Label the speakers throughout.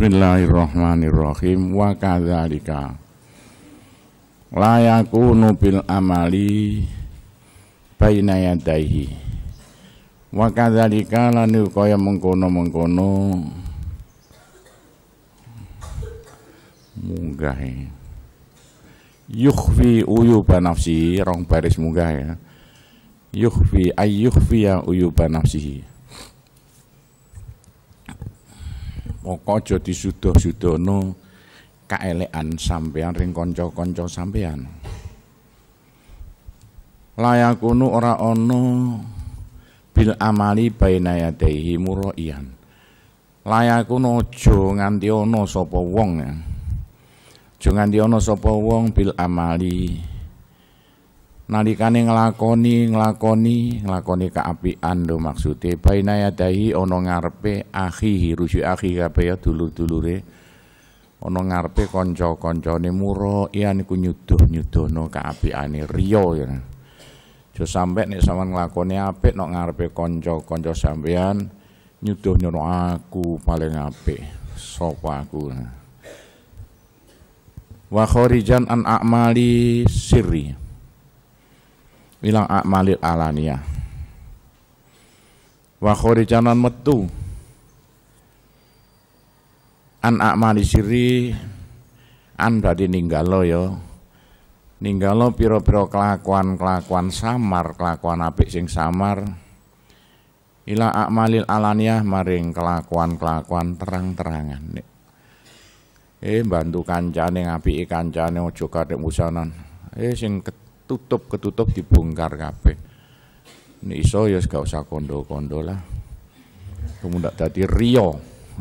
Speaker 1: Bismillahirrahmanirrahim wa kadzalika la yakunu bil amali baina yadaihi wa kadzalika lan kaya mengkono-mengkono munggah e. yukhfi uyuba nafsihi rong baris munggah ya yukhfi ayyukhfiya uyuba nafsihi Moko aja disuduh-sudono kaelekan sampean ring kanca-kanca sampean. Layakunu ora ana bil amali bainayatehi muroian. Layakun aja nganti ana sapa wong. Aja nganti ana sapa wong bil amali. nalikane nglakoni nglakoni nglakoni kaapian lho maksude baina ya dahi ana ngarepe akhihi rusi akhi kabeh ya dulur-dulure ana ngarepe kanca-kancane muro iya no nyuduh api kaapiane riya ya Jo sampe nek sampean nglakoni apik nok ngarepe kanca-kanca sampean nyuduh nyono aku paling apik sapa aku wa kharijan an a'mali sirri Bilang akmalil alania. Wa khorijanan metu. An akmali siri an berarti ninggalo yo ya. Ninggalo piro-piro kelakuan-kelakuan samar, kelakuan apik sing samar. Ila akmalil alania maring kelakuan-kelakuan terang-terangan. Nek Eh bantu kancane ngapiki kancane aja kadek musanan. Eh sing ket, tutup ketutup dibongkar kabeh. Nek iso ya gak usah kondo-kondo lah. Kemudian dadi riya.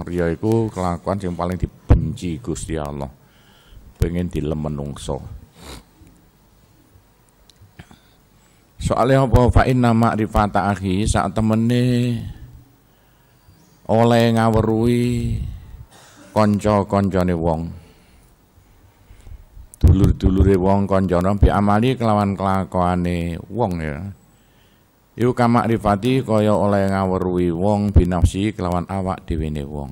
Speaker 1: Riya iku kelakuan yang paling dibenci Gusti Allah. Pengen dilemenungso. Soalnya apa fa inna ma'rifata akhi saat temene oleh ngawerui kanca-kancane wong dulur-dulure wong konjono bi amali kelawan kelakuane wong ya. Iku kamakrifati kaya oleh ngaweruhi wong binafsi kelawan awak dhewene wong.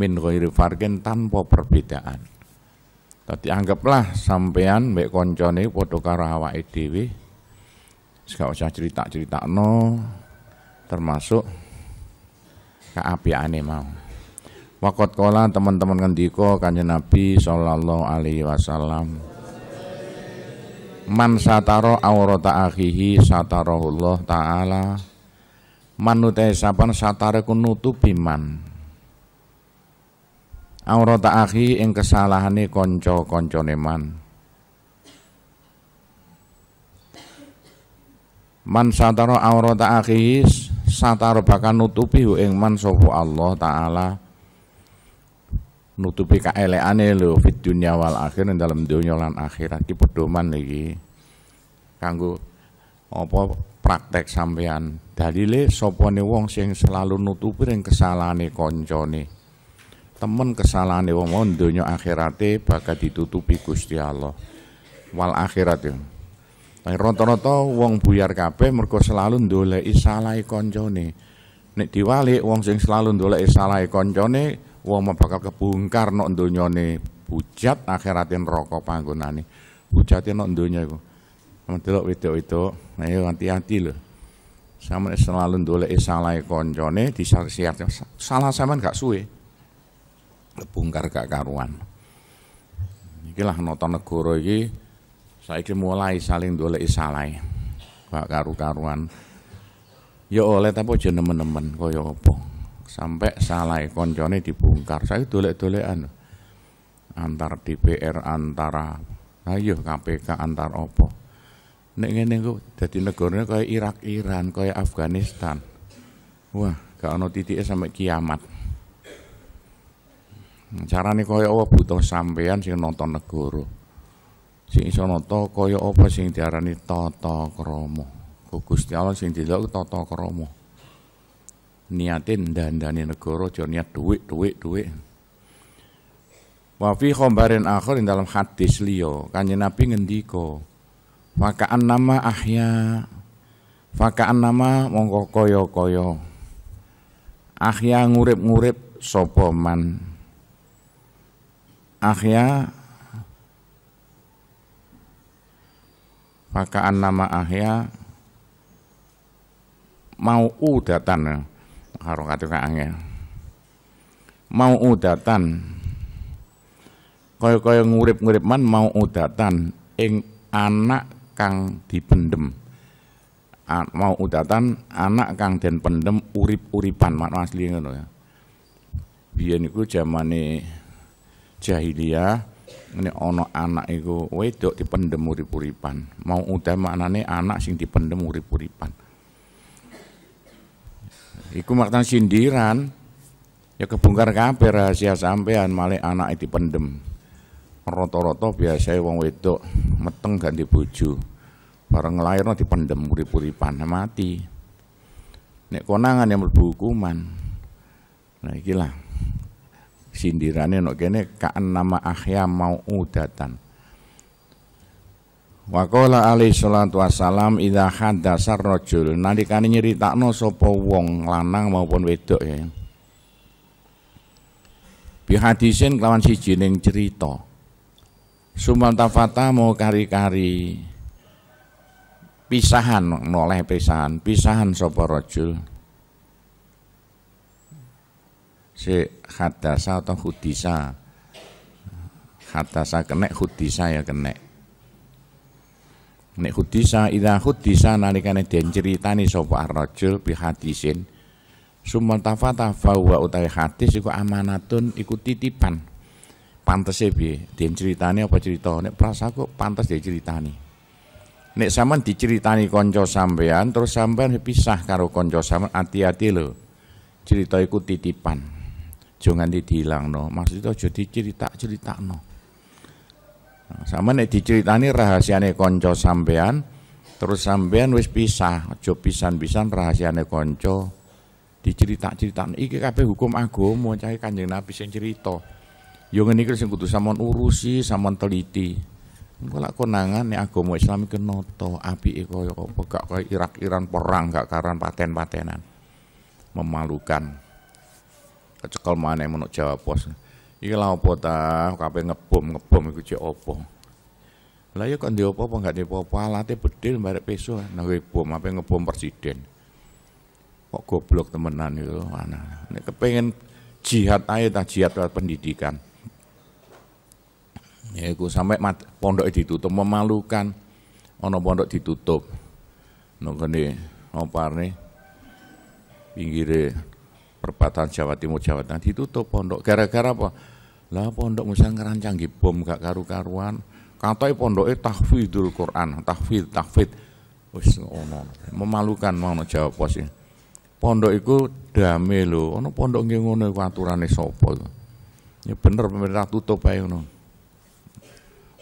Speaker 1: Min ghairi fargen tanpa perbedaan. tapi anggaplah sampean mek koncone padha karo awake dhewe. Gak usah cerita cerita no termasuk keapiane mau. Wakot kola teman-teman ngendiko kan kanjeng Nabi Sallallahu Alaihi Wasallam Man sataro aurata akhihi Allah ta'ala Manutai sapan satare nutupi man Aurata akhi ing kesalahane kanca-kancane man Man sataro aurata akhi sataro bakal nutupi ing man sapa Allah ta'ala nutupi kaeleane lo fit dunya wal akhir ning dalam dunya lan akhirat iki pedoman lagi kanggo apa praktek sampean dalile sopone wong sing selalu nutupi ring kesalane koncone temen kesalane wong mau akhirat akhirate bakal ditutupi Gusti Allah wal akhirat ya rata-rata wong buyar kabeh mergo selalu ndoleki salai e koncone nek diwalik wong sing selalu ndoleki salai e koncone wong bakal kebongkar nok donyane bujat rokok neraka nih, Bujate nok itu. iku. Mendelok itu itu, ayo hati-hati lho. Sama selalu isalai konjone, koncone disiar salah sampean gak suwe. Kebongkar gak karuan. Ikilah nata negara iki saiki mulai saling ndoleki isalai, Gak karu-karuan. Ya oleh tapi aja nemen-nemen koyo apa sampai salah koncone dibongkar saya dolek-dolekan antar DPR antara ayo iya, KPK antar opo nek ngene kok dadi negarane kaya Irak Iran kaya Afghanistan wah gak ono titike sampai kiamat nih kaya apa butuh sampean sing nonton negara sing iso nonton kaya apa sing diarani tata kromo Gusti Allah sing dilok tata kromo niatin dandani dani negoro niat duit duit duit wafi fi akhir dalam hadis liya kanjeng Nabi ngendika an nama ahya an nama mongko koyo koyo ahya ngurip-ngurip sopoman man ahya an nama ahya mau udatan harokate kok angel. Mau udatan kaya-kaya ngurip-ngurip man mau udatan ing anak kang dipendem. An mau udatan anak kang den pendem urip-uripan mak asli ngono ya. Biyen iku zamane jahiliyah ini ono anak iku wedok dipendem urip-uripan. Mau udah maknane anak sing dipendem urip-uripan. Iku maknanya sindiran. Ya kebongkar kabe rahasia sampean malik anak itu pendem. Roto-roto biasa wong wedok meteng ganti buju Bareng lairno dipendem puri panah mati. Nek konangan yang melibu hukuman. Nah ikilah sindirannya nek kene ka'an nama ahya mau udatan Wakola Waqala alaihi salatu wassalam rojul Nadi kani nyerita no sopo wong lanang maupun wedok ya. Bi hadisin kelawan si ning cerita. Sumantafata mau kari-kari pisahan noleh pisahan, pisahan sopo rojul Si hadasa atau hudisa. Hadasa kenek hudisa ya kenek nek hudisa idza hudisa nalikane den critani sapa ar-rajul bi hadisin sumatafata fawa utawi hadis iku amanatun iku titipan pantese piye den critani apa cerita nek prasaku pantes diceritani nek sampean diceritani kanca sampean terus sampean pisah karo kanca sampean hati-hati lho cerita iku titipan jangan dihilangno maksudnya aja dicerita-ceritakno sama nek diceritani rahasiane konco sampean, terus sampean wis pisah, aja pisan-pisan rahasiane konco. Dicerita-cerita iki kabeh hukum agama cah Kanjeng Nabi sing cerita. Yo ya ngene iki sing kudu sampean urusi, sampean teliti. Kalau konangan nih agama Islam itu noto api iko yo kok gak kaya Irak Iran perang gak karan paten patenan memalukan kecekel mana menurut Jawa Pos. Iki lha opo ta? Kabeh ngebom-ngebom iku cek opo. Lah ya kok ndek apa enggak ndek apa alate bedil barek peso nang bom apa ngebom presiden. Kok goblok temenan itu mana? Nek kepengin jihad ae ta jihad lewat pendidikan. Ya iku sampe pondok e ditutup memalukan. Ana pondok ditutup. Nang kene oparne pinggire perbatasan Jawa Timur Jawa Tengah ditutup pondok gara-gara apa? Lah pondok misal ngerancang bom gak karu-karuan. Katanya pondoknya tahfidul Quran, tahfid, tahfid. Wis ono. Memalukan mau jawab pos ya. Pondok itu dame lo, ono pondok nggih ngono iku aturane sapa Ya bener pemerintah tutup ae ngono.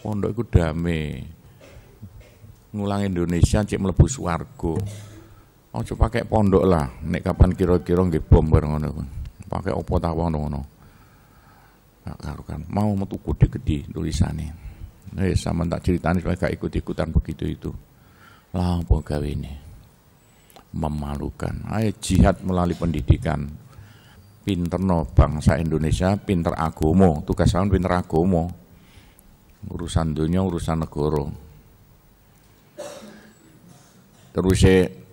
Speaker 1: Pondok itu dame. Ngulang Indonesia cek mlebu swarga. coba pakai pondok lah, nek kapan kira-kira nggih bom ngono. Pakai opo ta ngono karukan mau metu gede-gede tulisane eh sama tak ceritanya mereka gak ikut-ikutan begitu itu lah pegawai ini memalukan ayo jihad melalui pendidikan pinter no bangsa Indonesia pinter agomo tugas kamu pinter agomo urusan dunia urusan negoro terus saya eh,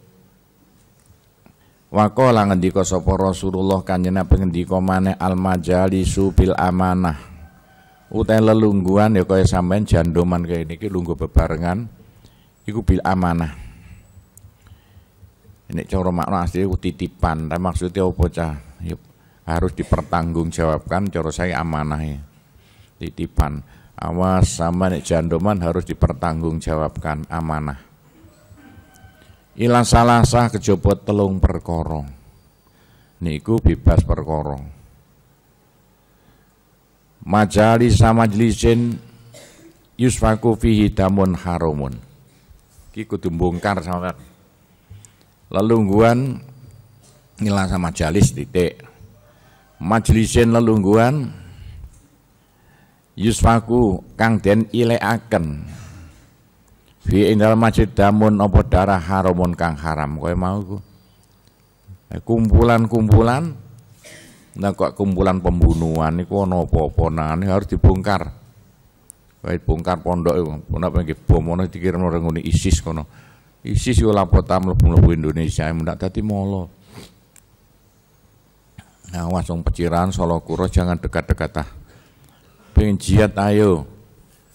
Speaker 1: langen ngendika suruh Rasulullah kanjena pengen di komane al majalisu bil amanah. Utai lungguan ya kaya sampean jandoman ini ki lunggu bebarengan iku bil amanah. Ini coro makna asli titipan, tapi maksudnya apa cah? Ya, harus dipertanggungjawabkan Coro saya amanah ya. Titipan. Awas sama nih jandoman harus dipertanggungjawabkan amanah. Ila salah sah kejaba telung perkara. Niku bebas perkara. majali sama jelisin yusfaku fihi damun harumun. kiku kudu bongkar sampean. Lelungguan ila sama jalis titik. Majlisin lelungguan yusfaku kang den ileaken fi indal masjid damun apa darah haramun kang haram kowe mau ku eh, kumpulan-kumpulan nah kok kumpulan pembunuhan niku ana apa-apa nah ini harus dibongkar kowe bongkar pondok pondok pengen bom ono dikirim orang ngene ISIS kono ISIS yo lapor mlebu-mlebu Indonesia mendak dadi molo Nah, langsung peciran Solo Kuro jangan dekat-dekat ah. Pengen jihad ayo.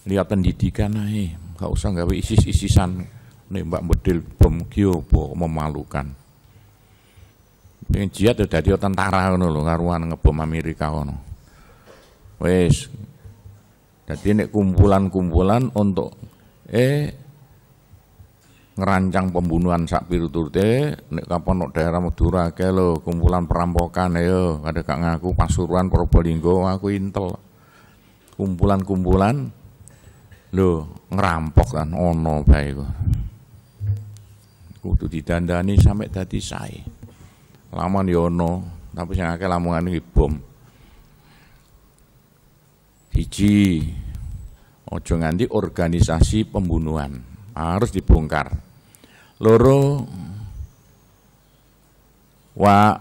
Speaker 1: Lihat pendidikan ae gak usah gawe isis-isisan nembak bedil bom apa memalukan pengen jihad ya dari tentara ngono lho karuan ngebom Amerika ngono wis jadi nek kumpulan-kumpulan untuk eh ngerancang pembunuhan sak piruturte nek kapan nok daerah Madura ke lo kumpulan perampokan yo ada kak ngaku Pasuruan Probolinggo aku intel kumpulan-kumpulan Lho, ngerampok kan ono bae iku. Kudu didandani sampai tadi sae. Laman ya ono, tapi sing akeh lamongan iki bom. Siji, ojo nganti organisasi pembunuhan harus dibongkar. Loro wa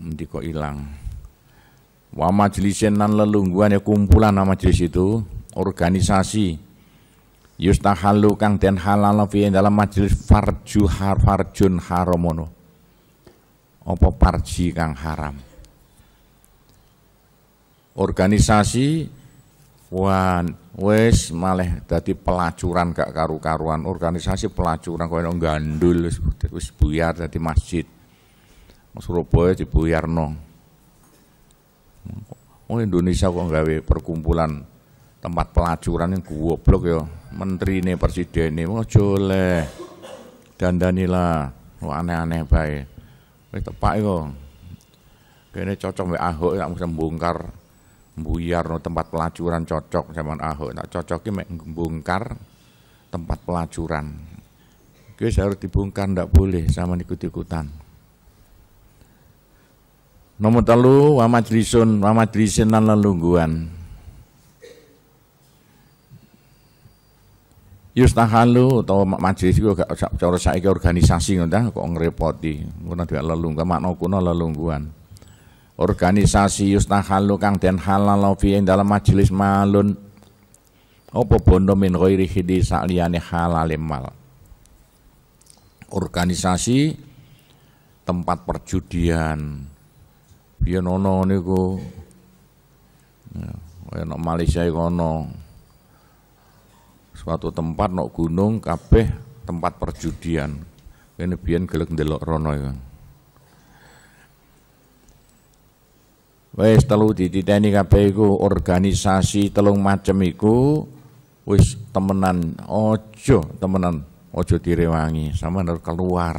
Speaker 1: nanti kok hilang. Wa majelisnya nan lelungguan ya kumpulan nama majelis itu organisasi halu kang den halal fi dalam majelis farju har farjun haramono apa parji kang haram organisasi wan wes malah dadi pelacuran kak karu-karuan organisasi pelacuran koyo gandul wis buyar dadi masjid Surabaya dibuyarno Oh Indonesia kok nggawe perkumpulan tempat pelacuran yang goblok ya menteri ini presiden ini wah dan danila wah aneh-aneh baik Baik tepak itu kayaknya cocok mbek Ahok tak mau bongkar buyar no tempat pelacuran cocok zaman Ahok tak cocok mek bongkar tempat pelacuran guys harus dibongkar ndak boleh sama ikut-ikutan Nomor telu wa majlisun wa majlisin lan Yustahalu ya atau majelis itu gak cara saya organisasi dah, kok ngrepoti. dia lalu nggak makna lalu lelungguhan. Organisasi yustahalu ya kang dan halal yang dalam majelis malun. opo bondo min koi rihidi saliyane halal mal. Organisasi tempat perjudian. biar nono niku. Ya, Malaysia kono suatu tempat nok gunung kabeh tempat perjudian ini biar gelek delok rono ya wes telu dititeni kabeh iku organisasi telung macem iku wis temenan ojo temenan ojo direwangi sama harus keluar.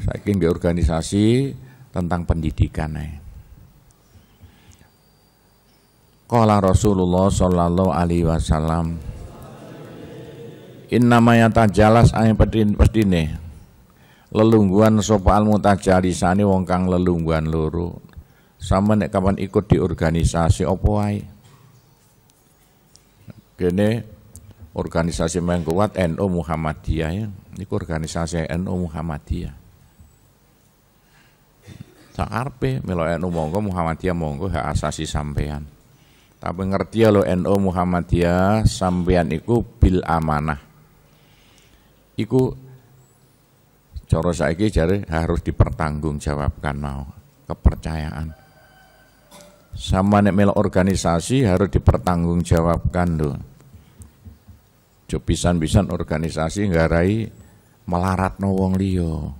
Speaker 1: saking di organisasi tentang pendidikan ya. Qala Rasulullah sallallahu alaihi wasallam Innama yatajalas ae pedine lelungguan sapa al mutajalisane wong kang lelungguan loro sama nek kapan ikut di organisasi apa wae kene organisasi mengkuat NU NO Muhammadiyah ya ini organisasi NU NO Muhammadiyah takarpe arpe, melo NU monggo Muhammadiyah monggo hak asasi sampean tapi ngerti ya lo NO Muhammadiyah sampean iku bil amanah. Iku coro saiki jare harus dipertanggungjawabkan mau kepercayaan. Sama nek melo organisasi harus dipertanggungjawabkan lo Jopisan-pisan organisasi nggarai melarat no wong liyo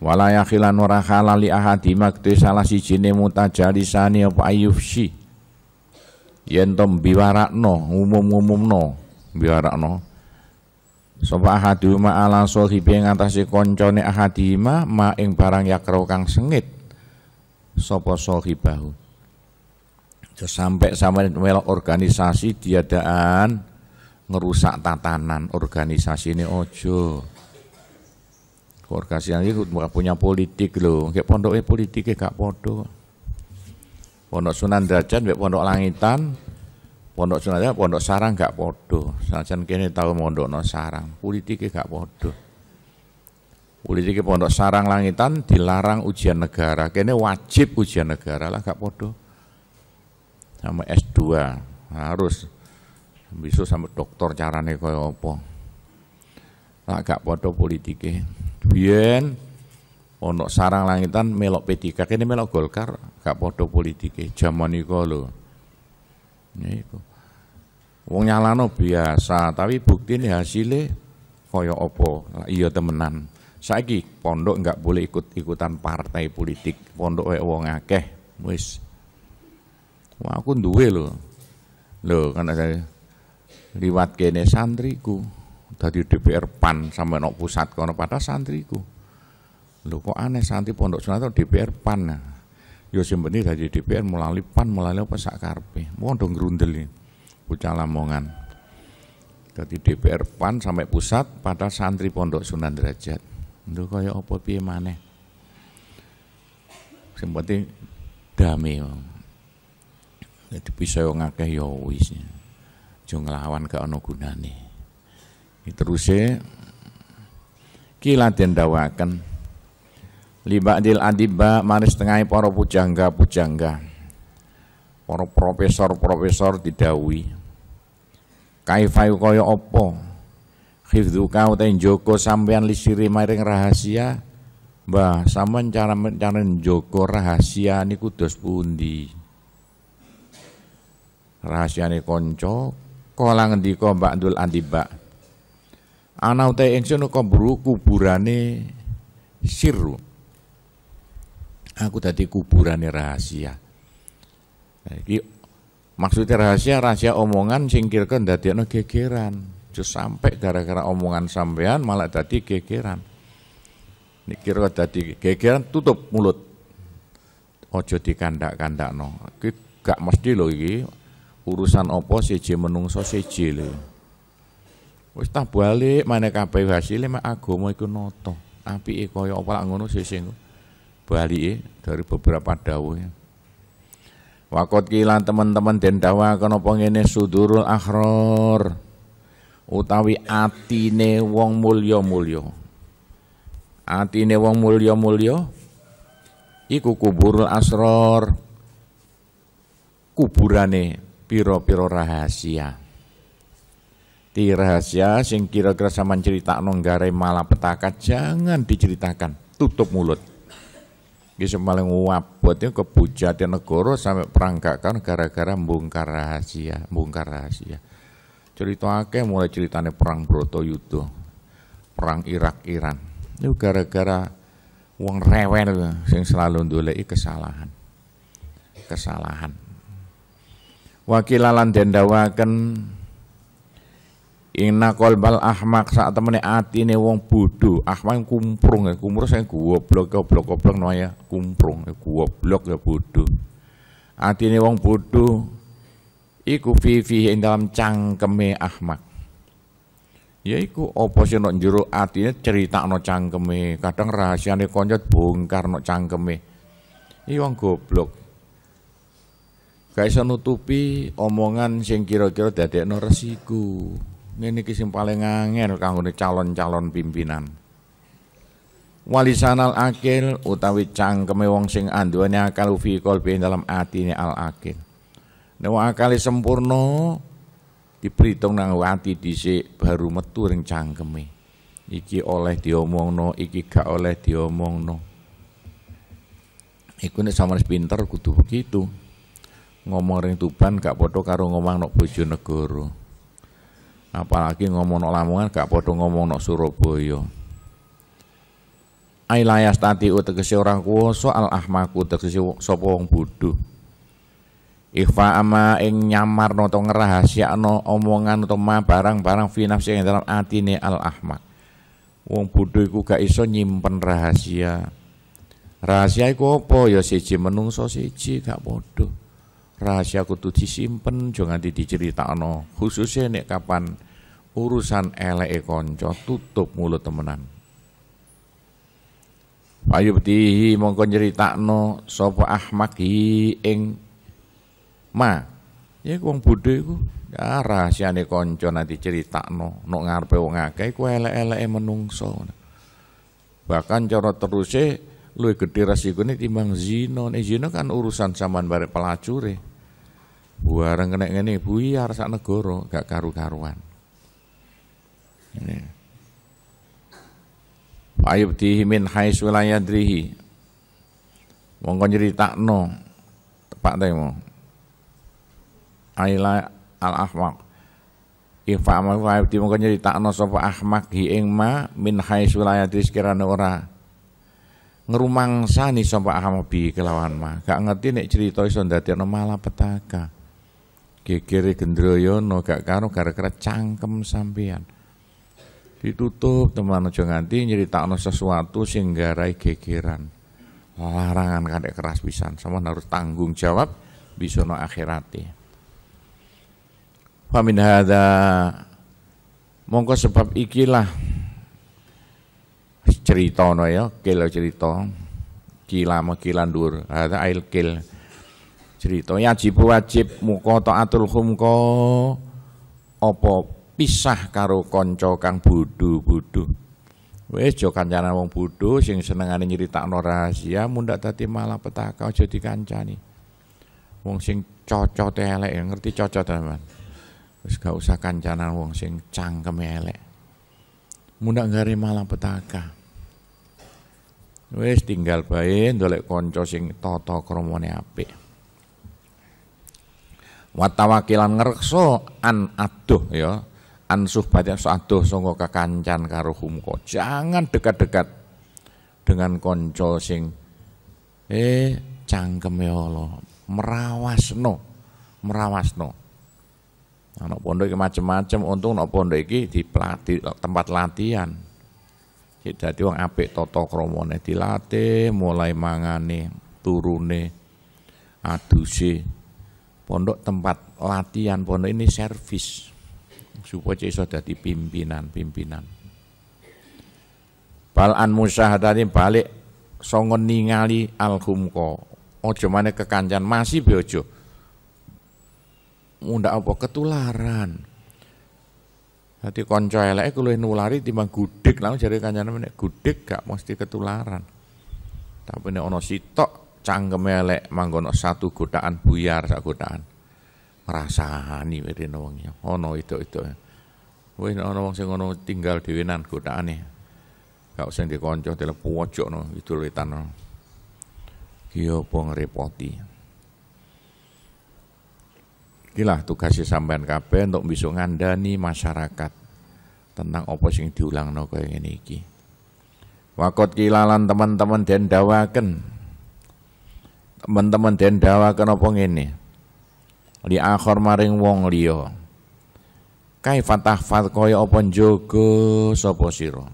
Speaker 1: Wala warahalali ahadimak li ahadi si salah mutajarisani apa ayufsi yen to biwarakno umum-umumno biwarakno sapa ma ala sahibi ing atase kancane ahadima ma ing barang yakro kang sengit sapa sahibahu sampai sampai melok organisasi diadaan ngerusak tatanan organisasi ini ojo organisasi ini punya politik loh kayak pondoknya politiknya gak pondok Pondok Sunan Derajat mbek Pondok Langitan, Pondok Sunan Derajat, Pondok Sarang gak podo. Sajen kene tau no sarang, politiknya gak podo. Politiknya Pondok Sarang Langitan dilarang ujian negara, kene wajib ujian negara lah gak podo. Sama S2 harus bisa sama dokter carane kaya apa. Lah gak podo politike. Biyen Pondok Sarang Langitan melok P3, kene melok Golkar, gak podo politike jaman nika lho. Niku. Ya wong nyalano biasa, tapi bukti ini hasilnya koyo opo, Iya temenan. Saiki pondok nggak boleh ikut-ikutan partai politik. Pondok wae wong akeh. Wis. Wah, aku duwe lho. Lho, kan saya liwat kene santriku. Tadi DPR PAN sampai nok pusat kono pada santriku. Lho kok aneh santri pondok sunat DPR PAN. Nah ya sing penting dari DPR melalui PAN melalui apa sak mohon dong ngrundel bocah Lamongan. Dadi DPR PAN sampai pusat pada santri Pondok Sunan Derajat. Itu kaya apa piye maneh. Sing penting damai. Jadi bisa yo ngakeh yo ya wis. lawan nglawan gak ana gunane. Terusé ki laden dawaken libadil adiba maris tengahi para pujangga-pujangga para profesor-profesor didawi kaifai opo apa kau ten joko sampeyan lisiri maring rahasia bah sampean cara cara joko rahasia ini kudus pundi rahasiane kolang di ko Mbak Ndul adiba anau utahe ingsun buru kuburane siru Aku tadi kuburannya rahasia. Jadi maksudnya rahasia rahasia omongan singkirkan dadi no gegeran. sampai gara-gara omongan sampean malah tadi gegeran. Kira tadi gegeran tutup mulut. Ojo dikandak-kandak no. Ki gak mesti loh iki urusan opo siji menungso siji lho. Wis tak balik maneh kabeh hasilnya mak agama iku nata. Apike kaya apa lak sing bali dari beberapa dawuh ya. Wakot kila teman-teman den dawa kenapa ngene sudurul akhror utawi atine wong mulio mulio Atine wong mulio mulio iku kuburul asror kuburane piro-piro rahasia. Ti rahasia sing kira-kira sampean cerita nonggare malapetaka jangan diceritakan, tutup mulut. Ki semaling wabotnya kebujati negara sampai perangkakan gara-gara bongkar rahasia, bongkar rahasia. Cerita akeh mulai ceritanya perang Yudo, perang Irak Iran. Itu gara-gara uang rewel yang selalu ndoleki kesalahan. Kesalahan. Wakilalan dendawaken Inna kolbal ahmak temennya ati ini wong budu ahmak kumprung ya, kumprung sing goblok goblok goblok no ya, kumprung ya goblok ya Ati Atine wong budu iku vivi yang dalam cangkeme ahmak. Ya iku apa sih ati ini cerita no cangkeme, kadang rahasia rahasiane konjot bongkar no cangkeme. Ini wong goblok. gak nutupi omongan sing kira-kira no resiko. Ini iki sing paling angel calon-calon pimpinan. Walisanal akil utawi cangkeme wong sing anduane akal ufi qalbi dalam atine al akil. Nek akale sempurna dipritung nang ati dhisik baru metu ring cangkeme. Iki oleh diomongno, iki gak oleh diomongno. Iku nek sampeyan pinter kudu begitu. Ngomong ring Tuban gak padha karo ngomong nok Bojonegoro. Apalagi ngomong no Lamongan gak podo ngomong no Surabaya. Ailayas tati utegesi orang kuoso al ahmaku utegesi sopong wong bodoh. Ikhfa ama ing nyamar no to ngerahasia no omongan atau ma barang-barang finafsi yang dalam ne al ahmak. Wong budu iku gak iso nyimpen rahasia. Rahasia iku apa? Ya siji menungso siji gak bodoh. Rahasia kudu disimpen jangan no. Khususnya nek kapan urusan e konco tutup mulut temenan Ayubtihi mongko nyeritakno sapa Ahmad eng ma ya wong budhe iku ya rahasiane kanca nanti no nok ngarepe wong akeh iku elek-eleke menungso bahkan cara teruse luwih gedhe resikune timbang zino nek zina kan urusan saman bare pelacure buareng kena ngene buyar sak negara gak karu-karuan Fayubtihi min haisu drihi. yadrihi. Mongko no, tepak temo. Aila al ahmak Ifa amal fayubti mongko nyeritakno sapa ahmak hi ing ma min hai sulaya yadri sekirane ora ngerumangsani sapa ahmaq bi kelawan ma. Gak ngerti nek cerita iso malah petaka, Gegere Gendroyono gak karo gara-gara cangkem sampean ditutup teman aja nganti nyeritakno sesuatu sing garai gegeran larangan kadek keras pisan sama harus tanggung jawab bisono akhirati famin hada mongko sebab ikilah ya, cerita no ya kilo cerita kila makilan dur ada ail kil cerita ya wajib muko atul humko opo pisah karo kanca kang bodho-bodho. wes aja kancane wong bodho sing senengane nyritakno rahasia munda dadi malapetaka aja dikancani. Wong sing cocote elek ya ngerti cocok teman. Wis gak usah kancanan wong sing cangkeme elek. munda malah malapetaka. Wis tinggal bae ndolek kanca sing toto kromone apik. Watawakilan ngerso an aduh ya ansuh batin adoh songo kekancan karuhum kok Jangan dekat-dekat dengan konco sing eh ya Allah. merawas no Anak pondok iki macam-macam, untung anak pondok iki di pelati, tempat latihan. Jadi wong apik toto kromone dilatih, mulai mangane, turune, aduse. Pondok tempat latihan, pondok ini servis supaya iso dadi pimpinan-pimpinan. Balan musyahadane balik songon ningali alhumko, ko. Ojo mana kekancan masih bejo, muda apa ketularan. Dadi kanca eleke kuwi nulari timbang gudik langsung jare kancane menek gudik gak mesti ketularan. Tapi nek ono sitok cangkeme elek manggon satu godaan buyar sak godaan merasani rene wong oh no itu-itu woi ana wong sing ngono tinggal dhewe kuda godhakane gak usah di kanca telep no itu letan no. ki pong ngrepoti Inilah tugasnya sampean kabeh untuk bisa ngandani masyarakat tentang apa sing kau yang ini, iki. Wakot kilalan teman-teman den dawaken. Teman-teman den dawaken ini? -teman li akhir maring wong liya fatah fat kaya apa njogo sapa sira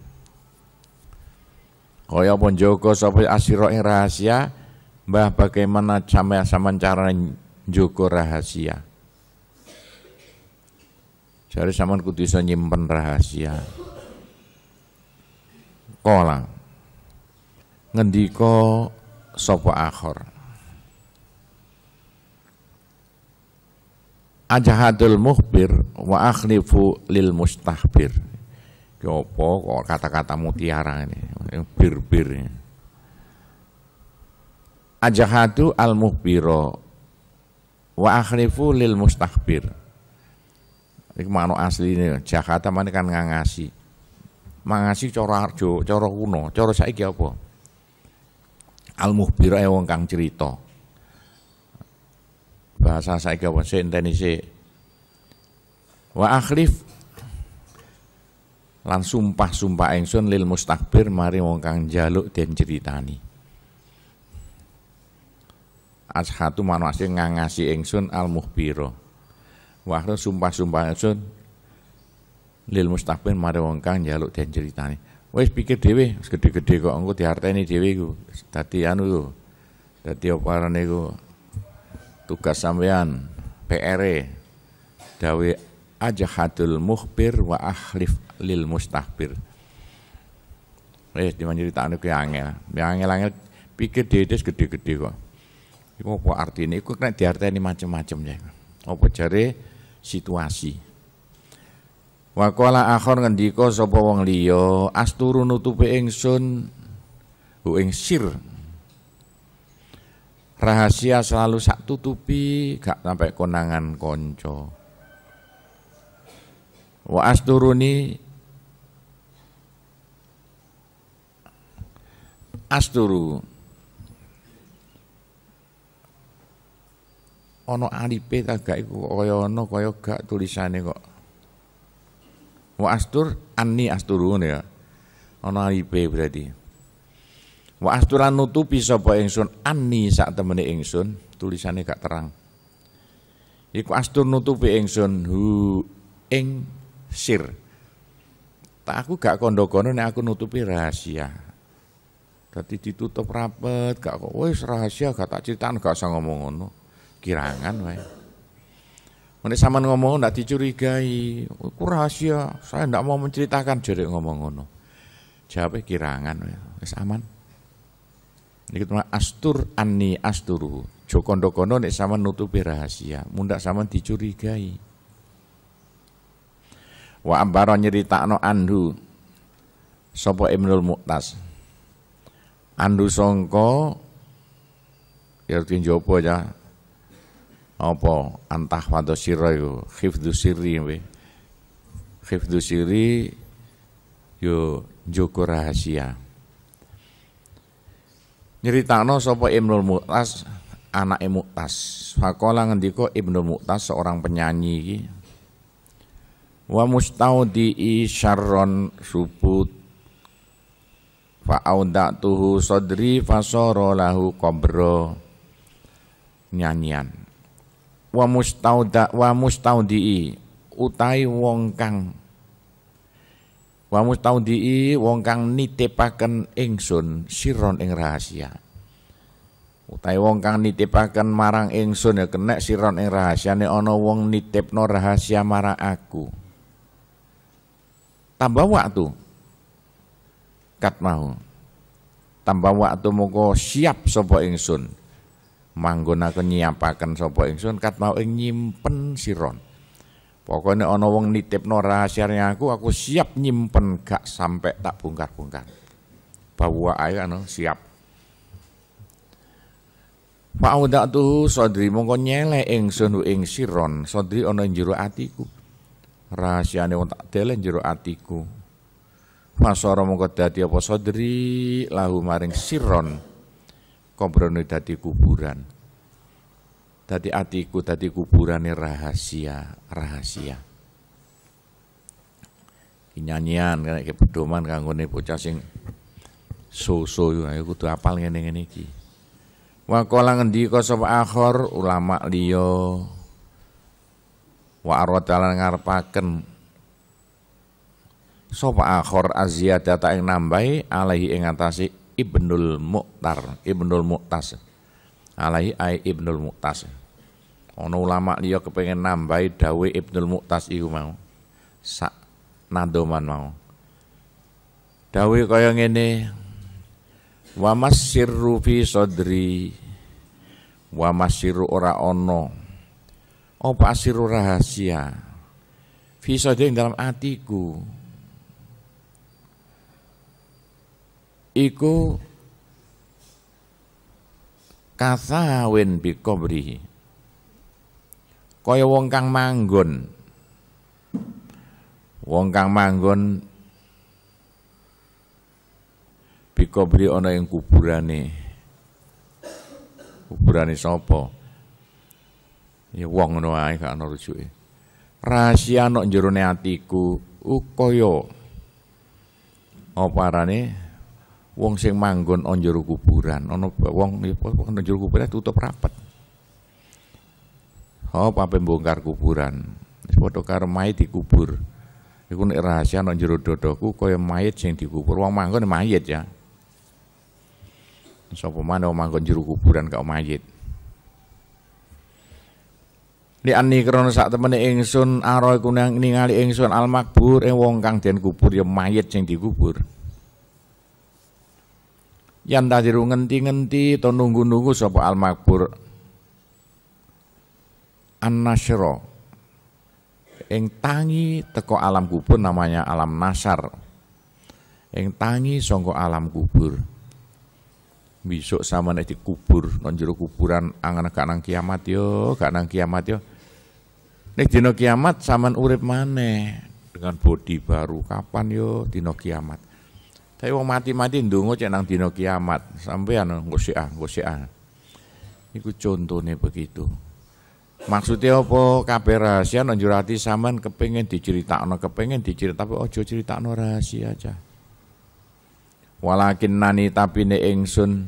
Speaker 1: kaya apa njogo sapa asira ing rahasia mbah bagaimana sampe sampean cara njogo rahasia jare sampean kudu iso nyimpen rahasia. Kola ngendika sapa akhir ajahadul muhbir wa akhlifu lil mustahbir Jopo ya kok kata-kata mutiara ini bir-bir ajahadu al muhbiro wa akhlifu lil mustahbir ini makna asli ini Jakarta mana kan ngangasi mangasi coro arjo coro kuno coro saiki apa al muhbiro wong kang cerita bahasa saiki apa sik enteni sik. Wa akhlif lan sumpah-sumpah ingsun lil mustakbir mari wong kang njaluk den ceritani. Ashatu manuasi ngangasi ingsun al muhbiro. Wa sumpah-sumpah ingsun lil mustakbir mari wong kang njaluk den ceritani. Wis pikir dhewe, gede-gede kok engko diarteni dhewe iku. Dadi anu lho. Dadi apa arane iku tugas sampean PR e. dawe ajahadul muhbir wa ahlif lil mustahbir wis eh, dimanjeritakne yang angel ya angel-angel pikir dedes gede-gede kok iku apa artine iku nek diarteni macam-macam ya apa cari situasi Wakola akhor ngendiko sapa wong liya asturu nutupi ingsun ing sir rahasia selalu sak tutupi gak sampai konangan konco wa asturuni asturu ono alipe ta gak iku kaya ono kaya gak tulisane kok wa astur anni asturun ya ono alipe berarti Wa asturan nutupi sapa ingsun ani sak temene ingsun, tulisannya gak terang. Iku astur nutupi ingsun hu ing sir. Tak aku gak kondo-kono nek aku nutupi rahasia. Dadi ditutup rapet, gak kok wis rahasia gak tak cerita, gak usah ngomong ngono. Kirangan wae. Mene sampean ngomong ndak dicurigai, aku rahasia, saya ndak mau menceritakan jare ngomong ngono. Jawabe kirangan wis aman. Niki astur Ani asturu. jokondo kono nih sama nutupi rahasia, Munda sama dicurigai. Wa ambaro no andu sopo Ibnul Mu'tas. Andu songko ya jopo ya apa antah siroyo sirra khifdu sirri we. Khifdu sirri yo ya joko rahasia. Nyeritakno sapa Ibnu Mu'tas anake Mu'tas. fakola ngendika Ibnu Mu'tas seorang penyanyi iki. Wa mustaudi syarron subut tuhu sodri fasara lahu kobro nyanyian wa mustauda wa mustaudi utai wong kang Wamu tau dii wong kang nitipaken ingsun siron ing rahasia. Utai wong kang nitipaken marang ingsun ya kena siron ing ne ono wong no rahasia marang aku. Tambah waktu. Kat mau. Tambah waktu moko siap sopo ingsun. manggona nyiapaken sopo ingsun kat mau ing nyimpen sirron. Pokoknya ono wong no rahasianya aku, aku siap nyimpen gak sampai tak bongkar-bongkar. Bahwa air ano siap. tuh, sodri mongko nyele ingsun ing siron, sodri ono jero atiku. Rahasianya wong tak delen jero atiku. Masoro mongko dadi apa sodri lahu maring siron. Kombrone dati kuburan. Tadi atiku tadi kuburannya rahasia, rahasia. kinyanyian kayak ke pedoman kanggone bocah sing so-so yuk, ayo nah, kudu apal ngene-ngene ki. Wa kolangan di kosop akhor ulama liyo wa aratalan ngarepaken sop akhor data ing nambahi alaihi ing atase Ibnul Muqtar Ibnul Muqtas alaihi ai Ibnul Muqtas Ono ulama liya kepengen nambahi dawe Ibnul Mu'tas iku mau. Sak nadoman mau. Dawe kaya ngene. Wa masirru fi sadri. Wa masirru ora ono. Apa asiru rahasia? Fi sadri dalam atiku. Iku kasawen bi qabrihi kaya wong kang manggon. Wong kang manggon bikobri ana ing kuburane. Kuburane sapa? Ya wong ngono ae gak ana rujuke. Rahasia nok jerone atiku ukaya uh, opara nih, wong sing manggon ana kupuran, kuburan ana wong ya, wong jero kuburan tutup rapat Oh, papa bongkar kuburan. Foto karo mayat dikubur. itu nek rahasia nek jero dodoku kaya mayat sing dikubur. Wong manggon ya mayat ya. Sapa maneh wong manggon jero kuburan kok mayat. Di ani krana sak temene ingsun aroy kunang ningali ingsun al makbur ing wong kang den kubur ya mayit sing dikubur. Yang tadiru ngenti-ngenti atau nunggu-nunggu sapa al makbur an-nasyra yang tangi teko alam kubur namanya alam nasar yang tangi songko alam kubur besok sama nanti kubur Nonjuru kuburan angan gak nang kiamat yo gak nang kiamat yo nih dino kiamat saman urip mane dengan bodi baru kapan yo dino kiamat tapi mau mati-mati ndonga cek nang dino kiamat sampai anu sik ah contoh nih begitu Maksudnya apa kabeh rahasia nek saman, sampean kepengen diceritakno, kepengen dicerita, tapi cerita critakno rahasia aja. Walakin nani tapi ne ingsun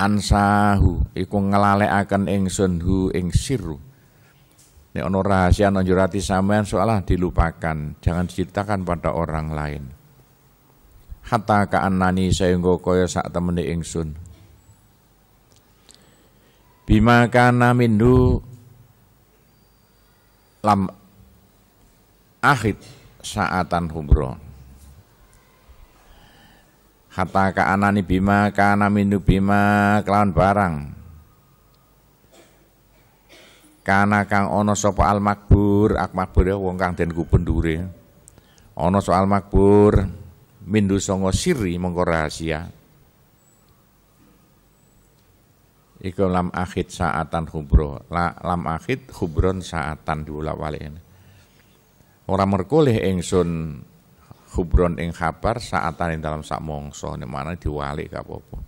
Speaker 1: ansahu iku ikung ingsun hu ing siru. Nek ana rahasia nonjur hati saman soalah dilupakan, jangan diceritakan pada orang lain. Hatta nani sehingga kaya sak temen ingsun bima kana mindu lam akhid saatan humro hatta kaanani bima kana mindu bima kelawan barang kana kang ono sapa al makbur ak makbur ya wong kang den kupendure ono soal makbur mindu songo siri mengkora rahasia iku lam akhid saatan hubro la, lam akhid hubron saatan diulak ini orang merkulih ingsun hubron ing kabar saatan ing dalam sak mongso ini mana diwali gak apa-apa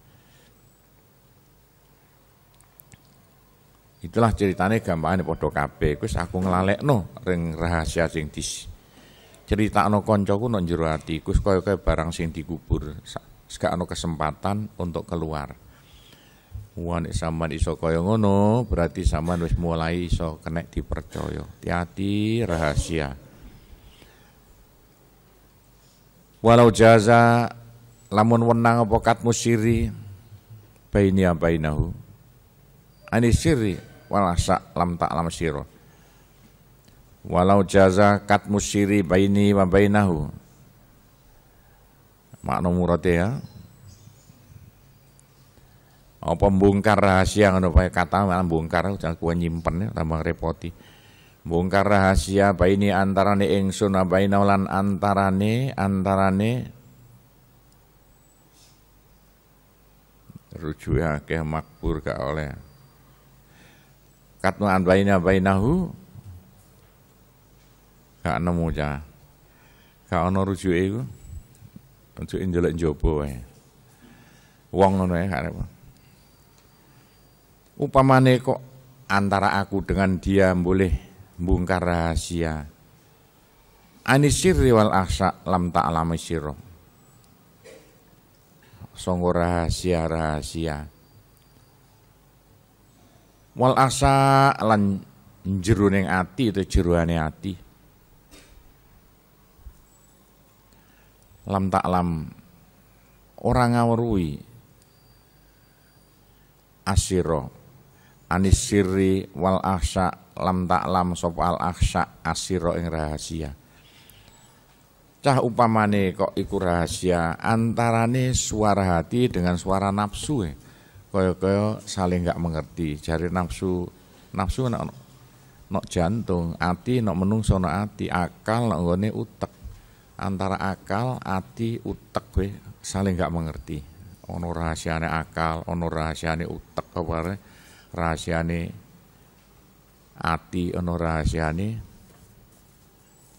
Speaker 1: itulah ceritanya di padha KB. Kus aku ngelalek no ring rahasia sing dis critakno kancaku nang jero hati, kuwi kaya-kaya barang sing dikubur gak kesempatan untuk keluar Wani saman iso kaya ngono, berarti saman wis mulai iso kena dipercaya. Hati-hati rahasia. Walau jaza lamun wenang apa katmu siri baini bainahu. Ani siri walasa lam tak lam siro. Walau jaza katmu siri baini wa bainahu. Makna murate ya apa bongkar rahasia ngono pakai kata malah bongkar jangan kuwi nyimpen ya, tambah repoti. Bongkar rahasia apa ini antarane ingsun apa ini lan antarane antarane rujuk ya akeh makbur gak oleh katno antaina bainahu gak nemu ja gak ono rujuke iku rujuke njaluk njaba wae wong ngono ya gak Upamane kok antara aku dengan dia boleh bongkar rahasia. Anisir wal aksa lam ta'lami sirro. Songo rahasia-rahasia. Wal aksa lan jeruning ati itu jeruane ati. Lam ta'lam orang ngawerui asiro anis sirri wal ahsya lam taklam sop al ahsya asiro ing rahasia cah upamane kok iku rahasia antarane suara hati dengan suara nafsu eh. kaya-kaya saling nggak mengerti jari nafsu nafsu nak nok no jantung ati nok menung sono ati akal nak no utek antara akal ati utek we saling nggak mengerti ono rahasiane akal ono rahasiane utek apa rahasiane ati ana rahasiane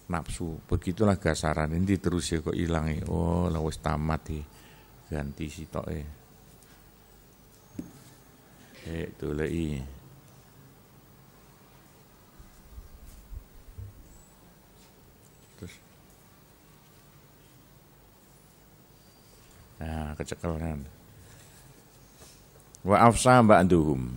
Speaker 1: nafsu begitulah gasaran ini terus ya kok ya oh lawas tamat ya ganti si ya eh dolei terus nah kecekelan, wa afsa anduhum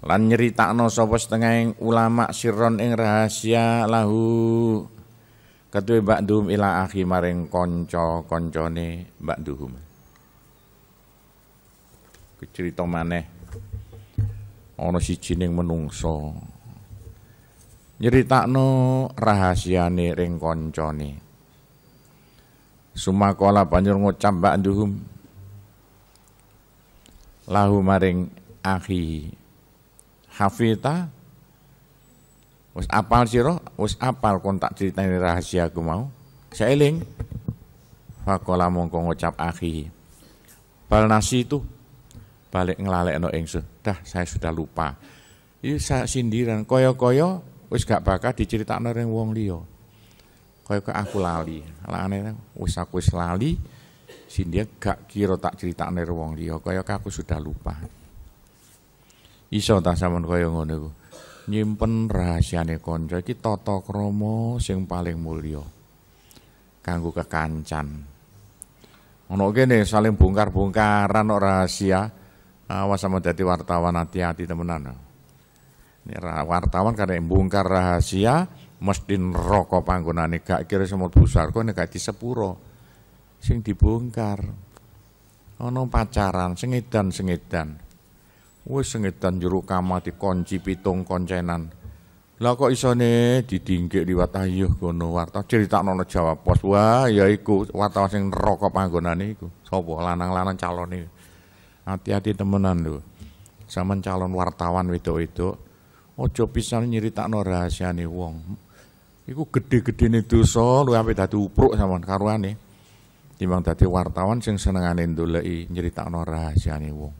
Speaker 1: lan nyeritakno sapa yang ulama sirron ing rahasia lahu ketua Mbak Duhum ila akhi maring kanca-kancane Mbak Duhum cerita maneh ana siji ning menungso nyeritakno rahasiane ring kancane sumakola banjur ngocap Mbak Duhum lahu maring akhi hafita wis apal sira wis apal kontak ceritane ku mau saya eling faqala mongko ngucap akhi bal nasi itu balik nglalekno ingsun dah saya sudah lupa iki iya, sindiran Koyo kaya wis gak bakal diceritakno nereng wong liya Koyo ke aku lali lakane wis aku wis lali sindir gak kira tak nereng wong liya kaya aku sudah lupa Iso ta sampean kaya ngono iku. Nyimpen rahasiane kanca iki tata krama sing paling mulya. Kanggo kekancan. Ono kene saling bongkar-bongkaran kok rahasia. Awas sama dadi wartawan hati-hati temenan. Ini wartawan karena bongkar rahasia mesti neraka panggonane gak kira semut besar kok nek gak disepuro sing dibongkar. Ono pacaran sengitan sengitan. Wis sengedan jeruk kamar kunci pitung koncenan. Lah kok isone didinggik liwat ayuh kono warta nono Jawa Pos. Wah, ya iku wartawan sing neraka panggonane iku. Sapa lanang-lanang calon calone. Hati-hati temenan lho. Saman calon wartawan wedok-wedok aja pisan nyeritakno rahasiane wong. Iku gedhe-gedhene dosa lu sampai tadi upruk karuan nih, Timbang tadi wartawan sing senengane ndoleki nyeritakno rahasiane wong.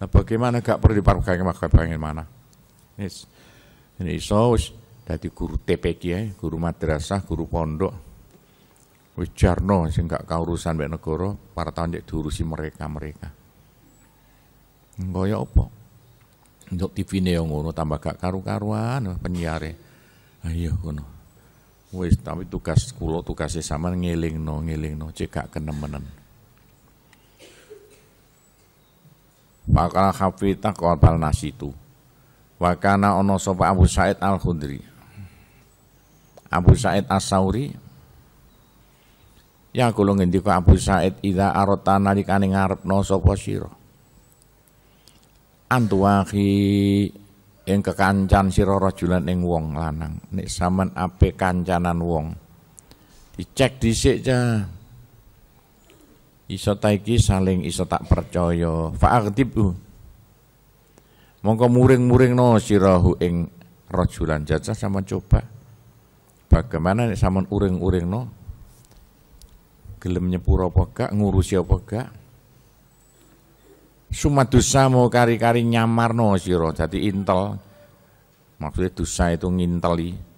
Speaker 1: Nah bagaimana gak perlu maka bagaimana? Ini, ini iso wis dadi guru TPK ya, guru madrasah, guru pondok. Wis jarno sing gak kaurusan mek negara, para tahun dek diurusi mereka-mereka. Ngoyo opo Untuk TV-ne yang ngono tambah gak karu-karuan penyiare. Ayo ngono. Wis tapi tugas kula tugase sampean ngelingno, ngelingno cekak gak kenemenen. Wakala khafita qolbal nasitu. Wakana ono sapa Abu Said Al Khudri. Abu Said As-Sauri Ya kula ngendika Abu Said idza arata nalikane ngarepno sapa sira. Antuahi ing kekancan siro rajulan ing wong lanang. Nek saman ape kancanan wong. Dicek dhisik cah iso ta iki saling iso tak percaya fa'aghdibhu mongko muring-muringno sirahu ing rajulan jajah sama coba bagaimana nek sampean uring-uringno gelem nyepuro apa gak ngurusi apa gak sumadusa mau kari-kari nyamarno sira dadi intel maksudnya dusa itu nginteli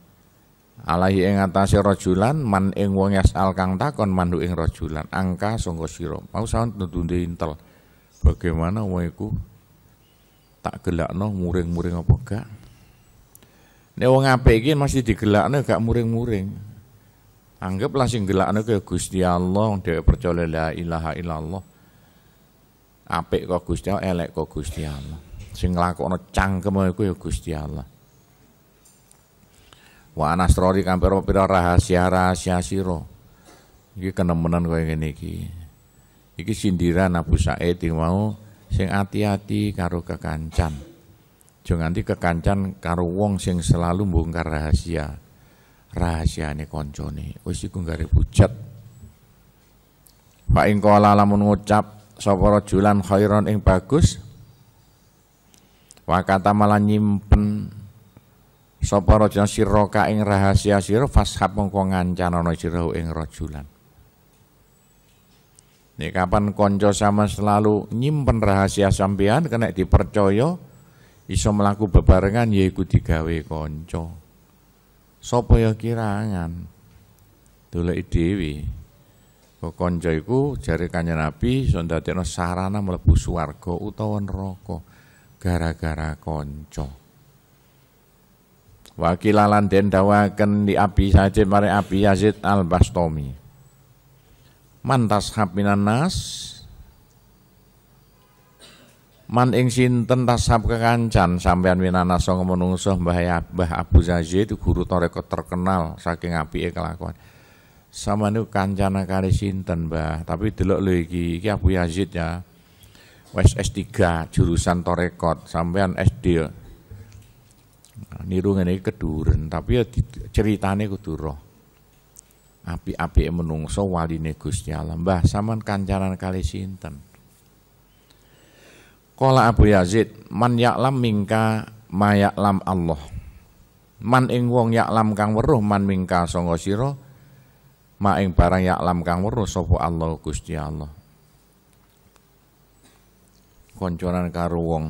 Speaker 1: Alahi ing atase rajulan man ing wong yasal kang takon mandu ing rajulan angka sangka sira mau sawan tuntunde intel bagaimana wong iku tak gelakno muring-muring apa gak nek wong apik iki masih digelakno gak muring-muring anggaplah sing gelakno ke Gusti Allah wong dhewe percaya la ilaha illallah apik kok Gusti Allah elek kok Gusti Allah sing nglakokno cangkem iku ya Gusti Allah Wa anastrori kampiro pira rahasia-rahasia siro Iki kenemenan kaya ngene iki. Iki sindiran Abu Said mau sing ati-ati karo kekancan. Jangan nganti kekancan karo wong sing selalu bongkar rahasia. rahasia Rahasiane koncone. Wis iku gare pucat. Fa ing qala lamun ngucap soporo julan khairon ing bagus Wakata malah nyimpen sapa raja sirra ka ing rahasia sira fashab mongko ngancanana sira ing rajulan Nek kapan konco sama selalu nyimpen rahasia sampean kena dipercaya iso melaku bebarengan yaiku digawe konco. Sopo ya kirangan. Doleki idewi, Kok kanca iku jare Kanjeng Nabi iso sarana mlebu swarga utawan roko, gara-gara kanca. Wakilalan den dawaken di Api Sajid Mare Api Yazid Al Bastomi. Mantas haminan nas Man ing sinten tasab kekancan sampean Nasong menungso Mbah ya, Mbah Abu Yazid guru torekot terkenal saking api ya kelakuan. Sama niku kancana kali sinten Mbah, tapi dulu lagi iki, Abu Yazid ya. Wes S3 jurusan torekot sampean SD ya niru ngene keduren tapi ya ceritane kudu roh api-api menungso wali Gusti Allah mbah saman kancaran kali sinten Kola Abu Yazid man yaklam mingka mayaklam Allah man ing wong yaklam kang weruh man mingka sanga ma ing barang yaklam kang weruh sapa Allah Gusti Allah konconan karo wong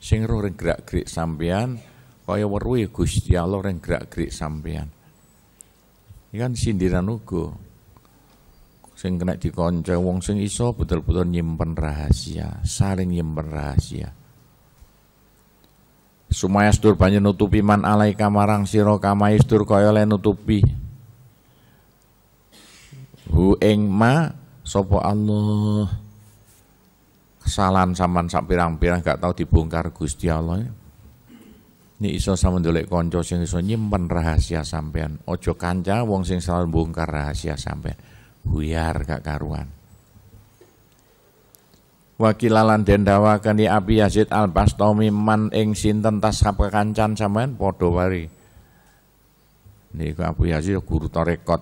Speaker 1: sing roh gerak-gerik sampean kaya weruhe Gusti Allah yang gerak-gerik sampean. Ikan sindiran uga. Sing kena dikonco wong sing iso betul-betul nyimpen rahasia, saling nyimpen rahasia. Sumaya sedur banyak nutupi man alai kamarang siro kamai sedur kaya le nutupi. Hu ing ma sopo Allah. Kesalahan saman sak pirang-pirang gak tau dibongkar Gusti Allah. Ya. Nek iso sama ndelok konco sing iso nyimpen rahasia sampean. Ojo kanca wong sing selalu bongkar rahasia sampean. huyar gak karuan. Wakilalan dendawakan kani ya Abi Yazid al Bastomi man ing sinten tas kekancan sampean podo wari. Niku Abu Yazid guru tarekat.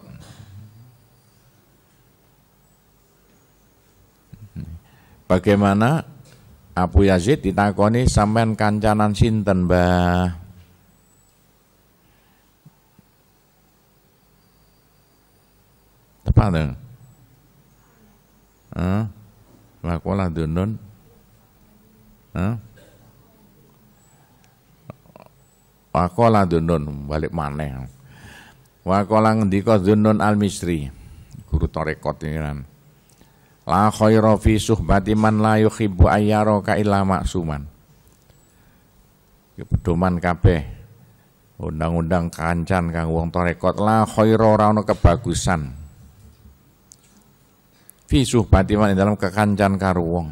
Speaker 1: Bagaimana Abu Yazid ditakoni sampean kancanan sinten, Mbah? Tepat dong. Hah? Wakola dunun. Hah? Wakola dunun balik mana? Wakola ngendiko dunun al-Misri, guru torekot ini kan. La khaira fi suhbati man la yuhibbu ka illa maksuman. Ya, pedoman kabeh undang-undang kancan kang wong torekot la khaira ora ana kebagusan. Fi suhbati man dalam kekancan karo wong.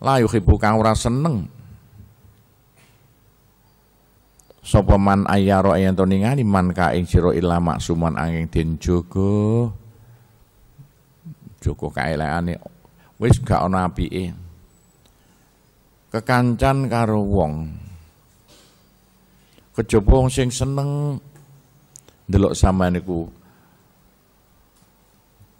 Speaker 1: La yuhibbu kang ora seneng sapa man ayaro ayen to ningali man ka ing sira ila maksuman angin den jogo jogo kaelekane wis gak ana apike kekancan karo wong kejaba wong sing seneng ndelok sama niku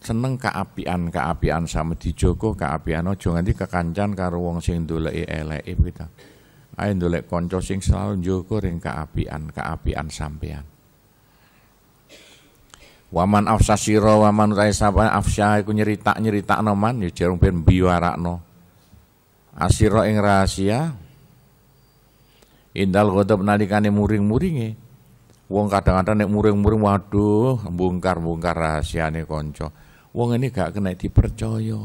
Speaker 1: seneng keapian keapian sama dijogo keapian ojo nanti kekancan karo wong sing ndoleki eleke kita Ayo ndolek konco sing selalu njogo ing kaapian-kaapian sampean. Waman afsa waman utai sapa afsa iku nyerita nyerita man ya jarung ben biwarakno. Asiro ing rahasia Indal godop nalikane muring-muringe. Wong kadang-kadang nek muring-muring waduh bongkar-bongkar rahasiane konco. Wong ini gak kena dipercaya.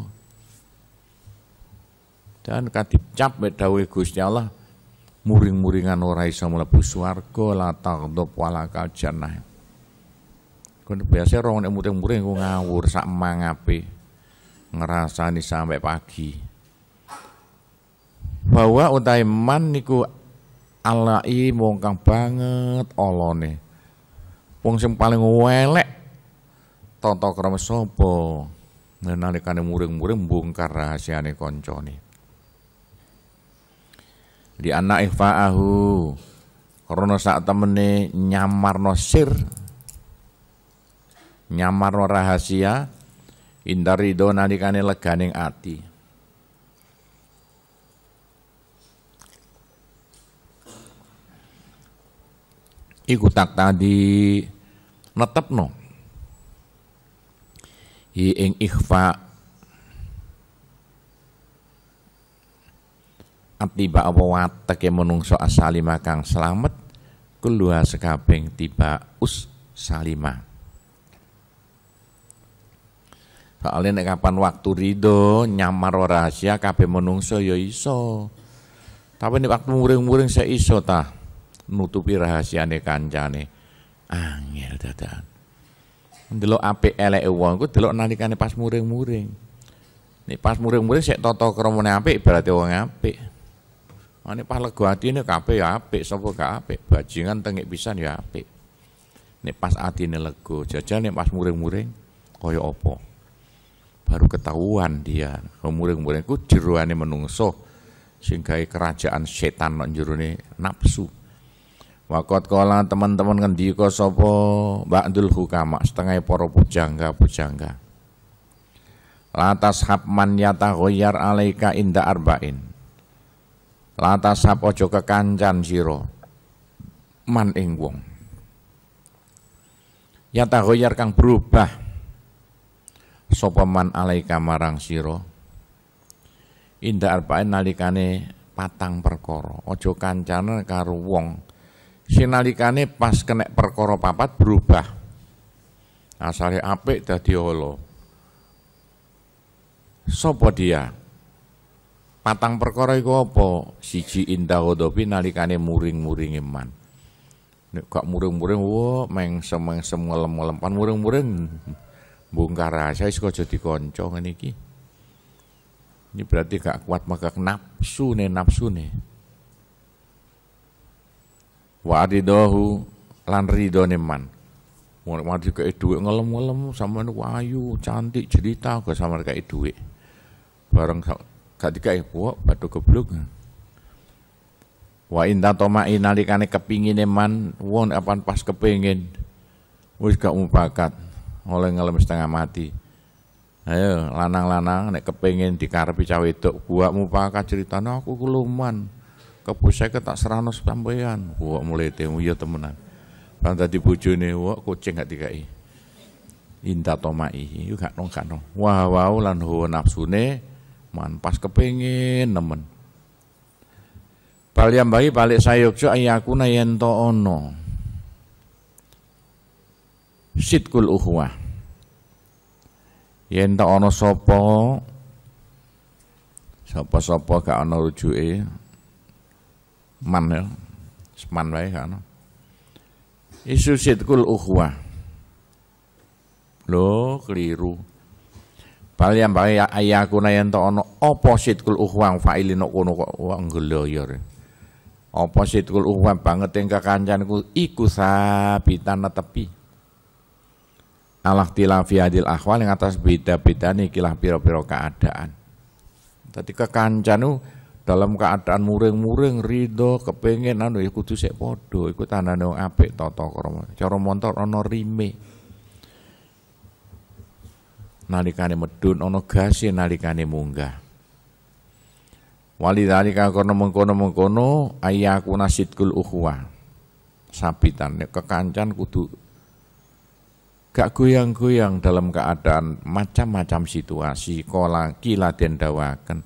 Speaker 1: Dan katip cap dawe Gusti Allah muring-muringan ora iso mlebu swarga la do wala kal jannah. Kuwi biasa wong nek muring-muring ku ngawur sak mangape. Ngrasani sampai pagi. Bahwa utai man niku alai mongkang banget olone. Wong sing paling welek tata krama sapa. Nah, nalikane muring-muring bongkar rahasiane kancane di anak ifa'ahu karena saat temene nyamarno sir nyamarno rahasia di nalikane leganing ati iku tak tadi netepno i ing ikhfa atiba apa ke ya menungso asalima kang selamat kulluha sekabing tiba us salima Soalnya nek kapan waktu ridho nyamar rahasia kape menungso yo ya iso. Tapi nek waktu muring-muring saya iso ta nutupi rahasia rahasiane kancane. Angel dadan. Delok apik eleke wong ku delok nalikane pas muring-muring. Nek pas muring-muring sik tata kramane apik berarti wong ape. Ane ah, pah lego ini kape ya ape, sopo gak ape, bajingan tengik pisan ya ape. Ini pas hati ini lego, jajan ini pas muring-muring koyo opo. Baru ketahuan dia. Oh, muring-muring ku jeroane menungso sehingga kerajaan setan nek jerone nafsu. Wakot kola teman-teman ngendiko sopo, Mbak Ndul Hukama setengah poro pujangga pujangga. Latas habman yata goyar alaika inda arba'in. Lata sapojo kekancan siro, man ing wong ya kang berubah sopo man kamarang siro. sira inda arpain nalikane patang perkoro ojo kancana karu wong sinalikane pas kena perkoro papat berubah asale apik dadi sopodia. Sopo dia patang perkara iku apa? Siji indahodopi nalikane muring-muring iman. Nek kok muring-muring wo meng semeng semelem-melem pan muring-muring bongkar rasa iso aja dikanca ngene iki. Ini berarti gak kuat maka nafsu nih nafsu nih. Wa aridohu lan ridho man. mati kayak duit ngelem-ngelem sama ayu, cantik, cerita, gak sama kayak duit. Bareng gak dikai kuwak padha Wah, Wa inta tomai kane kepingin eman, wong apan pas kepingin wis gak mupakat oleh ngalem setengah mati. Ayo lanang-lanang nek kepingin dikarepi itu, gua mupakat cerita no, aku keluman. ke tak serano sampeyan Buak mulai temu ya temenan. kan tadi bojone wak kucing gak dikai. Inta tomai, yuk gak nong gak Wah wow lan nafsu nih Man pas kepingin nemen. Bal yang balik balik sayokjo ayakuna yento ono. Sitkul uhuwah. Yento ono sopo. Sopo-sopo gak ono rujuke. Man ya. seman wae kan. Isu sitkul uhuwah. Lo keliru. Bal yang bae na yen to ana apa sitkul uhwang fa'ilin kono kok uang geloyor. Ya, apa sitkul uhuang banget ing kekancanku iku sabitan tepi. Alah tilafi hadil akwal yang atas beda-beda nih kilah piro-piro keadaan. Tadi kekancanu dalam keadaan muring-muring rido kepengen anu ikut ya kudu sepodo ikut tanah tanane ape toto krama. Cara montor rime nalikane medun ana gase nalikane munggah dalika kono mengkono-mengkono ayyaku nasidkul uhwa Sabitan kekancan kudu gak goyang-goyang dalam keadaan macam-macam situasi kola kila den dawaken.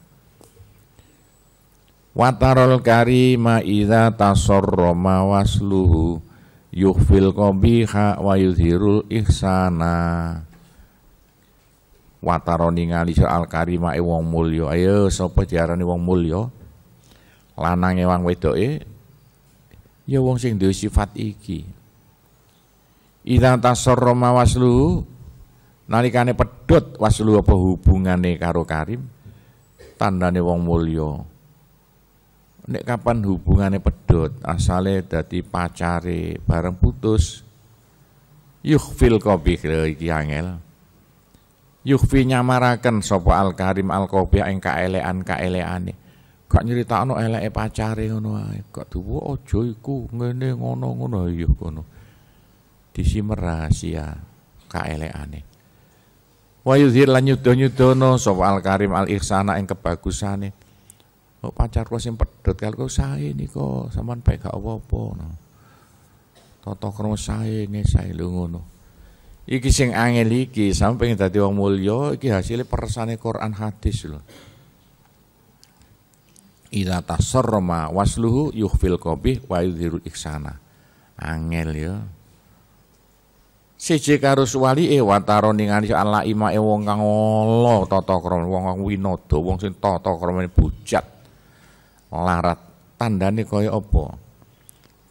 Speaker 1: Watarol karima idza tasorroma wasluhu yukhfil qabiha wa yuzhirul ihsana wataroni ngali ya al karima e wong mulio ayo sapa diarani wong mulya lanange wong e ya wong sing duwe sifat iki ida tasarrama waslu nalikane pedot waslu apa hubungane karo karim tandane wong mulio nek kapan hubungane pedot asale dadi pacare bareng putus yuhfil qabih iki angel Yukhfi nyamaraken sapa al-karim al-qabih ing kaelean kaeleane. Gak nyeritakno eleke pacare ngono ae. Gak duwe aja iku ngene ngono ngono ya ngono. Disimer rahasia kaeleane. Wa yuzhir lan nyudono sapa al-karim al-ihsana ing kebagusane. Oh, pacar kok sing pedhot kalau kok sae niko sampean baik gak apa-apa. No. Toto krono sae nge sae lho ngono. Iki sing angel iki sampai dadi wong mulya iki hasilnya persane Quran hadis lho. Idza tasarrama wasluhu yuhfil qabih wa yudhirul iksana. Angel ya. Siji karo suwali e eh, wataro ningali ala imake wong kang ala tata krama wong kang winada wong sing tata kramane bujat larat tandane kaya apa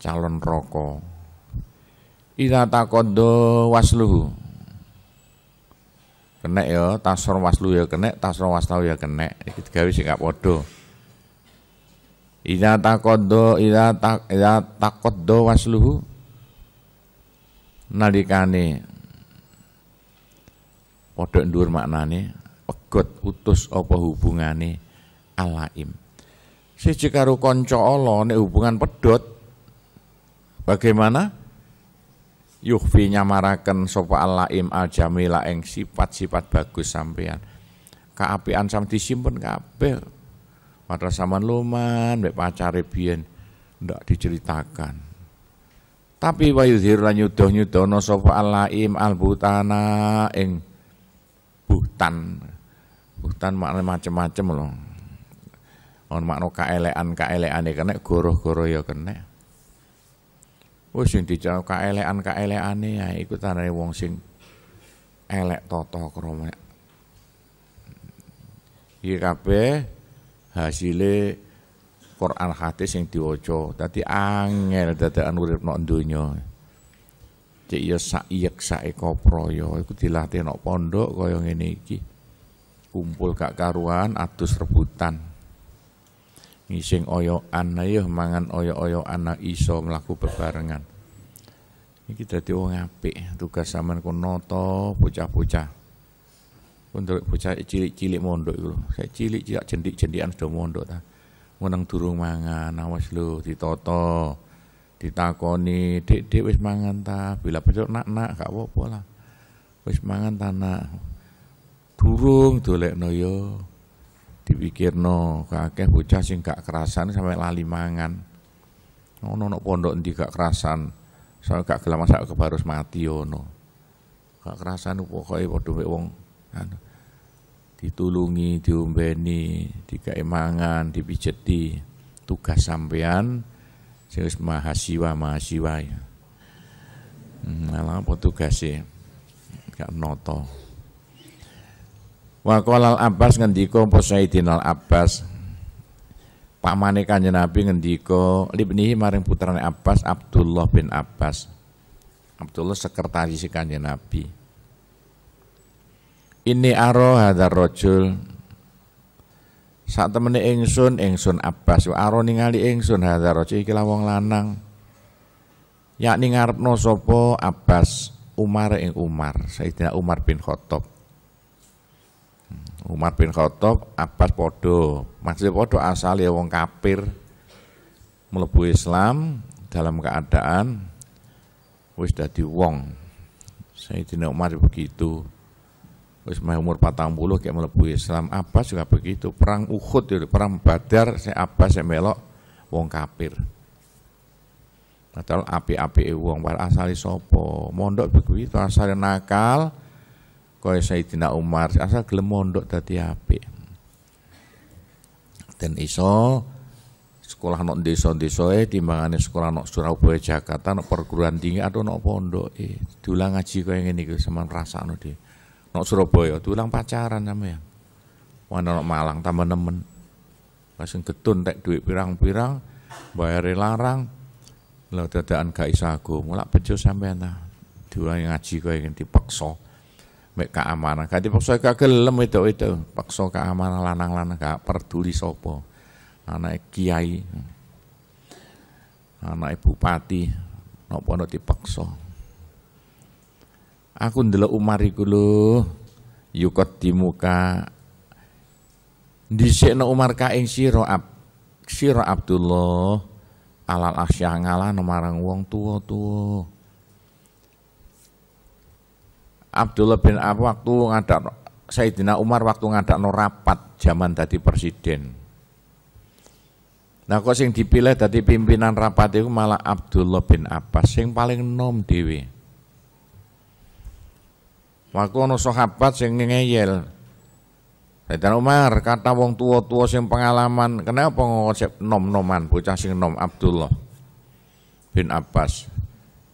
Speaker 1: calon roko Ida takodo wasluhu. Kenek ya, tasor waslu ya kenek, tasor waslu ya kenek. Iki digawe sing gak padha. Ida takodo, ida tak ida takodo wasluhu. Nalikane padha dhuwur maknane pegot utus apa hubungane alaim. Siji karo kanca Allah nek hubungan pedot bagaimana? yuhfi nyamaraken sapa alaim al jamila ing sifat-sifat bagus sampean. Kaapian sam disimpen kabeh. Padha saman luman mek pacare biyen ndak diceritakan. Tapi wa yudhir lan nyudoh nyudono sapa alaim al butana ing buhtan. Buhtan makna macem-macem loh On makna kaelekan-kaelekane kena goroh-goroh ya kene Wis sing dijawab kaelekan-kaelekane ya iku tanane wong sing elek tata krama. Iki kabeh hasile Quran hadis sing diwaca. Dadi angel dadakan urip nok donya. Cek ya sak yek saeka praya iku dilatih nok pondok kaya ngene iki. Kumpul gak karuan adus rebutan ngising oyokan ayo nah, iya, mangan oyok-oyokan nah, iso mlaku bebarengan iki dadi wong apik tugas sampean ku noto bocah-bocah untuk bocah cilik-cilik mondok iku saya cilik cilik jendik-jendikan sudah mondok ta meneng durung mangan awas nah, lho ditoto ditakoni dek dek wis mangan ta bila besok nak nak gak apa-apa lah wis mangan ta nak durung dolekno yo no kakeh bocah sing gak kerasan sampai lali mangan ono no pondok di gak kerasan sampai gak kelamaan masak kebarus mati no, gak kerasan pokoknya padha wong anu ditulungi, diumbeni dikai mangan, dipijeti. Tugas sampean sing mahasiswa mahasiswa ya. Malah hmm, apa tugasnya? Gak noto. Wa qala Abbas ngendika apa Sayyidina Abbas pamane Kanjeng Nabi ngendika libnihi maring putrane Abbas Abdullah bin Abbas. Abdullah sekretaris Kanjeng Nabi. Ini aro hadar rojul Saat temene ingsun ingsun Abbas wa aro ningali ingsun hadar rojul iki wong lanang. Yakni ngarepno sapa Abbas Umar ing Umar, Sayyidina Umar bin Khattab. Umar bin Khattab Abbas podo masih podo asal ya wong kafir melebu Islam dalam keadaan wis dadi wong saya tidak Umar ya begitu wis umur 40 kayak melebu Islam Abbas juga begitu perang Uhud ya, perang Badar saya Abbas saya melok wong kafir Atau api-api wong asal sopo mondok begitu asal nakal kaya Sayyidina Umar asal gelem mondok dadi apik dan iso sekolah nok desa-desa e timbangane sekolah nok Surabaya Jakarta nok perguruan tinggi atau nok pondok e diulang ngaji kaya ngene iki semen rasakno di nok Surabaya diulang pacaran sampean mana nok Malang tambah nemen langsung getun tek duit pirang-pirang bayar larang lho dadaan gak iso aku mulak bejo sampean ta diulang ngaji kaya ngene dipaksa mek keamanan kadi paksa kagelem itu itu paksa keamanan lanang-lanang gak peduli sopo. anak kiai anak bupati napa ana dipaksa aku ndelok Umar iku lho yukot dimuka no Umar ka ing sira ab sira Abdullah alal asyah ngala marang wong tuwa-tuwa Abdullah bin Ab waktu ngadak Sayyidina Umar waktu ngadak no rapat zaman tadi presiden. Nah kok sing dipilih tadi pimpinan rapat itu malah Abdullah bin Abbas sing paling nom dewi. Waktu ono sahabat sing ngeyel. Sayyidina Umar kata wong tua-tua sing pengalaman kenapa ngosip nom-noman bocah sing nom Abdullah bin Abbas.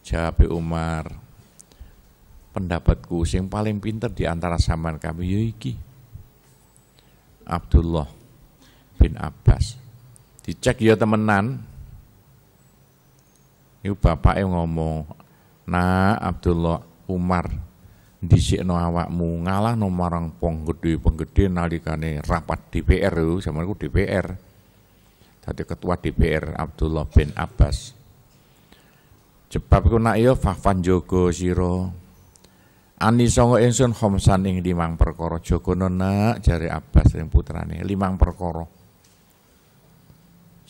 Speaker 1: Jawab Umar, pendapatku yang paling pinter di antara saman kami yuki Abdullah bin Abbas dicek ya temenan bapak bapaknya ngomong, nah Abdullah Umar sini awakmu ngalah marang penggede penggede nalikane rapat DPR lu sama aku DPR tadi ketua DPR Abdullah bin Abbas jebab ku nak yo ya, fafan jogo siro Ani songo ensun homsan ing limang perkoro Joko nona jari Abbas ing putrane limang perkoro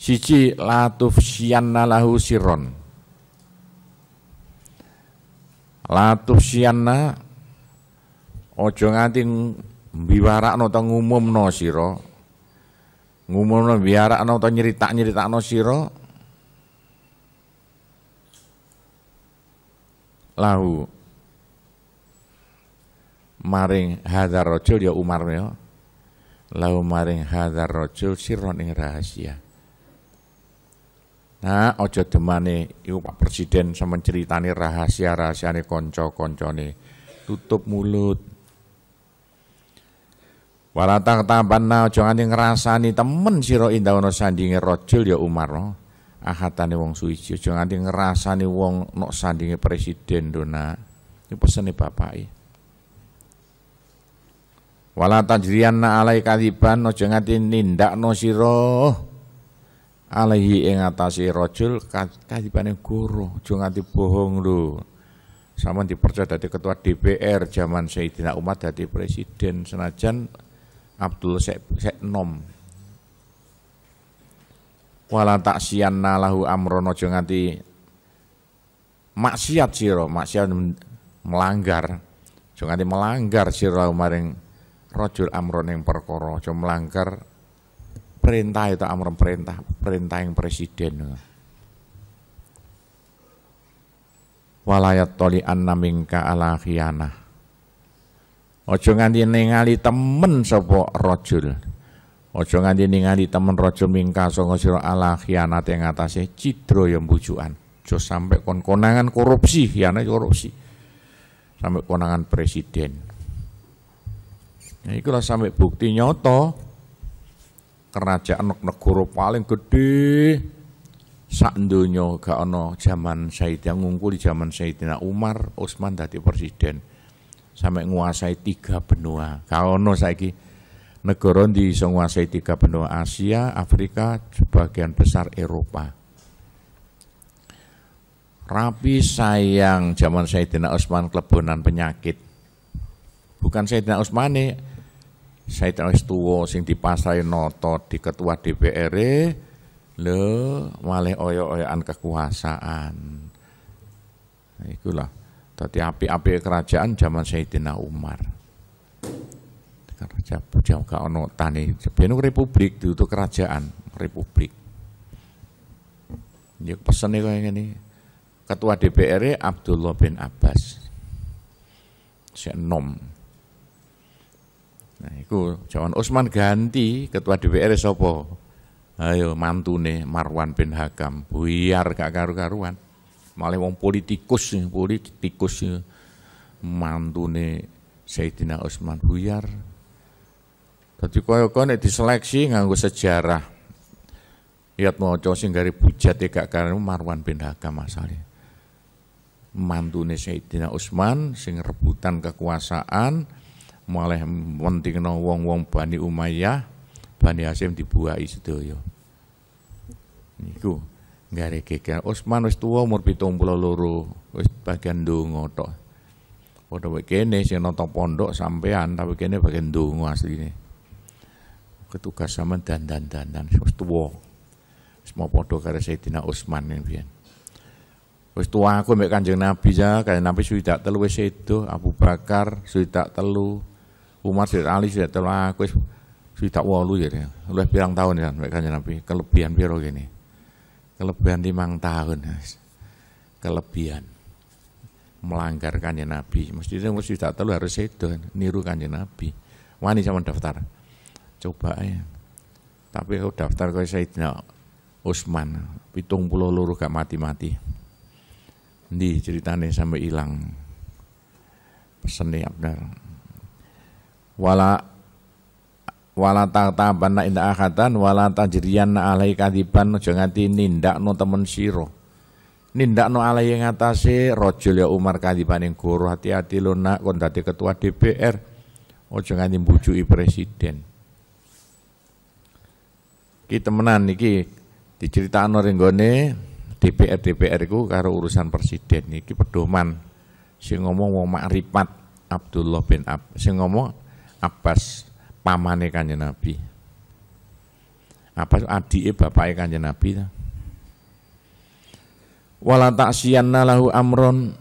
Speaker 1: Sici latuf sianna lahu siron. Latuf sianna Ojo nganti no ta Ngumum sira. no mbiwarakno nyerita nyeritak no Siro. Lahu maring hadar rojul ya Umar ya lau maring hadar rojul sirron ing rahasia nah ojo demane iku Pak Presiden sama ceritani rahasia rahasia nih konco konco koncone tutup mulut Walata Walatang tabanna ojo nganti ngerasani temen siro indah indawono sandingi rojul ya Umar no. Ahatane wong suici ojo nganti ngerasani wong nok sandingi presiden dona. pesan nih bapak ya Wala na alai kadiban aja nindak no siro alaihi ing rojul kadiban yang guru jengati bohong lu Sama dipercaya dari ketua DPR zaman Sayyidina Umar dari presiden senajan Abdul Seknom. Sek Wala taksianna lahu amron aja jengati maksiat siro maksiat melanggar. jengati melanggar siro maring Rojul amron yang perkoro aja melanggar perintah itu amron perintah perintah yang presiden walayat toli anna mingka ala khianah aja nganti nengali temen sapa rojul. aja nganti nengali temen rojul mingka sanga sira ala khianat teng atase cidra yang bujukan aja sampai konkonangan konangan korupsi khianat korupsi sampai konangan presiden Ya, nah, ikulah sampai bukti nyoto kerajaan negara paling gede sak dunia gak ono zaman Sayyidina di zaman Sayyidina Umar Utsman tadi presiden sampai menguasai tiga benua gak ana saiki negara di menguasai tiga benua Asia Afrika sebagian besar Eropa Rapi sayang zaman Sayyidina Utsman kelebonan penyakit bukan Sayyidina Utsman nih Said Estuwo sing dipasai noto di ketua DPR e, le malih oyo-oyoan kekuasaan. Ikulah. Tadi api-api kerajaan zaman Sayyidina Umar. kerajaan bujang gak ono tani. Sebenu republik itu kerajaan republik. Ya pesan nih kayak gini. Ketua DPR e Abdullah bin Abbas. Si enom. Nah, itu Jawan Usman ganti ketua DPR sopo. Ayo mantune Marwan bin Hakam, buyar gak karu-karuan. Malah wong politikus, politikus mantune Sayyidina Usman buyar. Tadi kaya-kaya diseleksi nganggu sejarah. Lihat maca sing gare bujate gak karena Marwan bin Hakam masalahe. Mantune Sayyidina Usman sing rebutan kekuasaan, malah penting no wong-wong Bani Umayyah, Bani Hasyim dibuahi sedoyo Niku nggarekake Osman wis tua umur loro wis bagian dungo to pada begini sih nonton pondok sampean tapi kene bagian asli ini Ketugas sama dan dan dan wis tua semua pondok karena saya tina Osman yang bian Wis tua aku mek Kanjeng Nabi ya, Kanjeng Nabi sudah telu wis sedo, Abu Bakar tak telu, Umar Sayyid Ali Sayyid Abdullah aku sudah walu ya oleh pirang tahun ya mereka nabi kelebihan piro gini kelebihan limang tahun kelebihan melanggar kanjeng Nabi mesti itu mesti tak harus itu niru kanjeng Nabi wani sama daftar coba ya tapi kalau daftar ke Sayyidina Usman pitung pulau luruh gak mati-mati di ceritanya sampai hilang pesennya benar wala wala bana inda akhatan wala na alai kadiban aja nganti nindakno temen nindak nindakno alai yang atase rojul ya Umar yang guru hati-hati lo nak kon ketua DPR aja nganti mbujuki presiden ki temenan di diceritakan orang gone DPR DPR ku karo urusan presiden niki pedoman si ngomong wong makrifat Abdullah bin Ab si ngomong Abbas pamane kanjeng Nabi. Abbas adike bapake kanjeng Nabi. Wala ta'siyanna lahu amron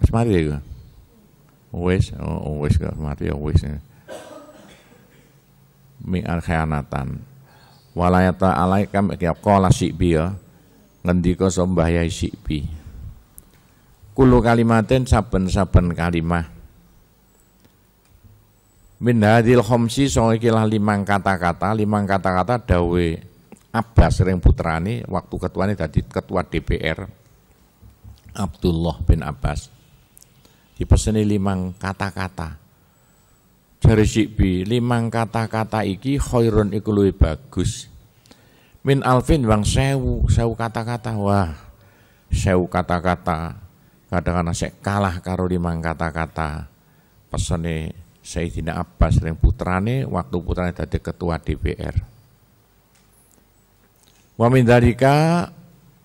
Speaker 1: Wis mari ya. Wis, oh, oh wis kok mati ya wis. Mi al khianatan. Walayata alaikam ya qala sibi ya. Ngendika sembah ya sibi. Kulo kalimaten saben-saben kalimat min hadil khomsi ikilah limang kata-kata limang kata-kata dawe Abbas sering putrani waktu ketua ini tadi ketua DPR Abdullah bin Abbas dipeseni limang kata-kata dari Sikbi limang kata-kata iki khairun iku luwih bagus min alfin bang sewu sewu kata-kata wah sewu kata-kata kadang-kadang saya kalah karo limang kata-kata pesene Sayyidina Abbas yang putrane waktu putrane dadi ketua DPR. Wa min dalika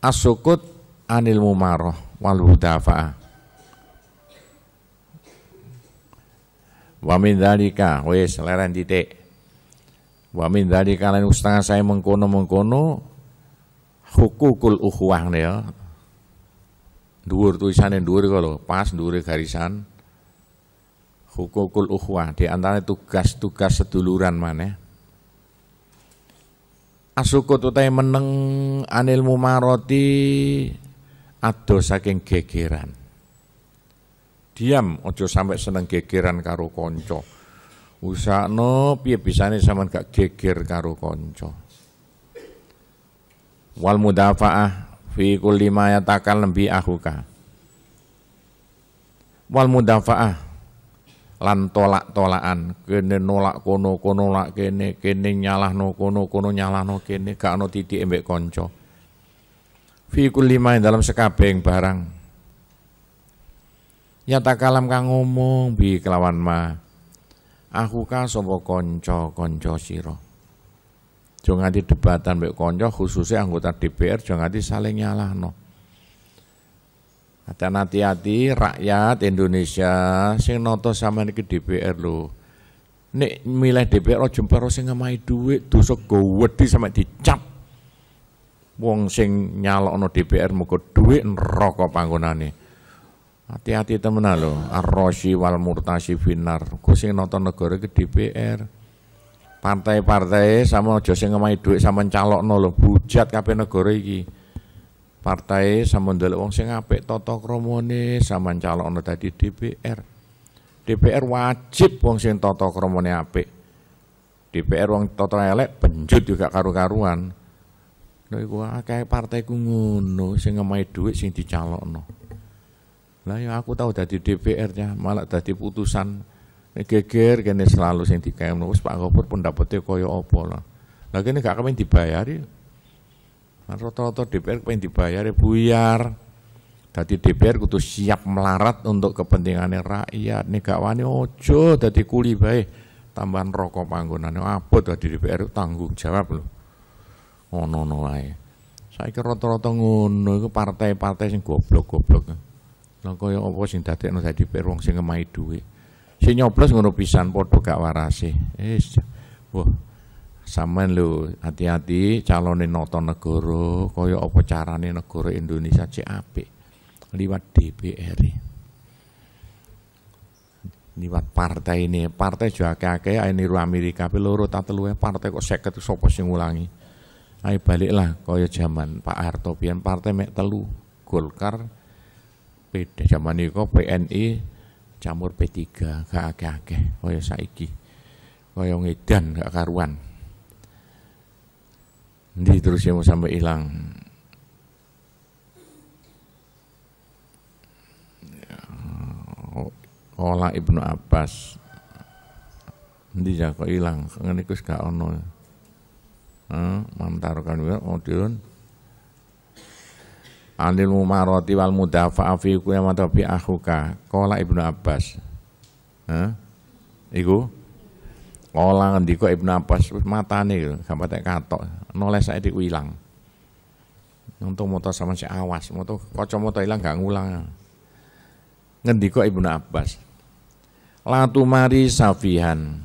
Speaker 1: asukut anil mumaroh wal hudafa'ah. Wa min dalika wis leren titik. Wa min dalika lan setengah saya mengkono-mengkono hukukul uhuwah ya. Dhuwur tulisane dhuwur kalau pas dhuwure garisan hukukul ukhwah di antara tugas-tugas seduluran mana asukut utai meneng anil mumaroti ado saking gegeran diam ojo sampai seneng gegeran karo konco Usah no piye bisane sama gak geger karo konco wal mudafaah fi kulli ma yatakal lebih ahuka wal mudafaah lan tolak-tolakan kene nolak kono kono nolak kene kene nyalah no kono kono nyalah no kene gak ono titik embek konco fi yang dalam sekabeng barang nyata kalam kang ngomong bi kelawan ma aku ka sapa konco konco siro, jangan di debatan embek konco khususnya anggota DPR jangan di saling nyalah no dan hati-hati rakyat Indonesia sing noto sama ke DPR lo, Nek milih DPR jumpa jempero sing ngamahi dhuwit dosa gowedi sama dicap. Wong sing nyalokno DPR muga dhuwit neraka panggonane. Hati-hati temen lho, arrosi wal murtasi finar. Ku sing nonton negara ke DPR. Partai-partai sama aja sing duit sama sama calokno lo, bujat kape negara iki partai sama ndelok wong sing apik tata kramane sampean calonno tadi DPR. DPR wajib wong sing tata kramane apik. DPR wong tata elek penjut juga karu-karuan. Lha iku akeh partai ku ngono sing ngemahi dhuwit sing dicalonno. Lah ya aku tahu dadi DPR nya malah dadi putusan geger kene selalu sing dikaemno wis Pak Gubernur pendapatnya kaya apa lah. Lah kene gak kepen dibayari Nah, roto-roto DPR pengen dibayar buyar. Tadi DPR kudu siap melarat untuk kepentingannya rakyat. Nih gak wani ojo tadi kuli baik. Tambahan rokok panggungannya apa tadi DPR itu tanggung jawab loh. Oh no no wae. Saya kira roto-roto ngono itu partai-partai yang goblok-goblok. Lah yang apa sing dadekno tadi DPR wong sing ngemai duit. Sing nyoblos ngono pisan podo gak warasi. Eh, wah Saman lu hati-hati calonin nata negara kaya apa carane negoro Indonesia cap, liwat DPR. Liwat partai ini, partai juga ayo niru Amerika pe loro ta telu partai kok 50 sapa sing ulangi Ayo baliklah kaya jaman Pak Harto pian partai mek telu Golkar zaman jaman kok PNI campur P3 kakek kakek akeh kaya saiki kaya ngedan gak karuan Nanti terus yang mau sampai hilang. Ola Ibnu Abbas. Nanti ya kok hilang, Ini kus gak ono. Mantarkan juga. oh diun, Anil mumaroti wal mudafa'a fi yang matabi akhuka. kola Ibnu Abbas. Iku Ola ngendiko Ibnu Abbas mata nih, sampai tak katok. Noleh saiki ilang. untuk motor sama si awas, motor kocok motor ilang gak ngulang. ngendi kok ibu Abbas. Latumari safihan.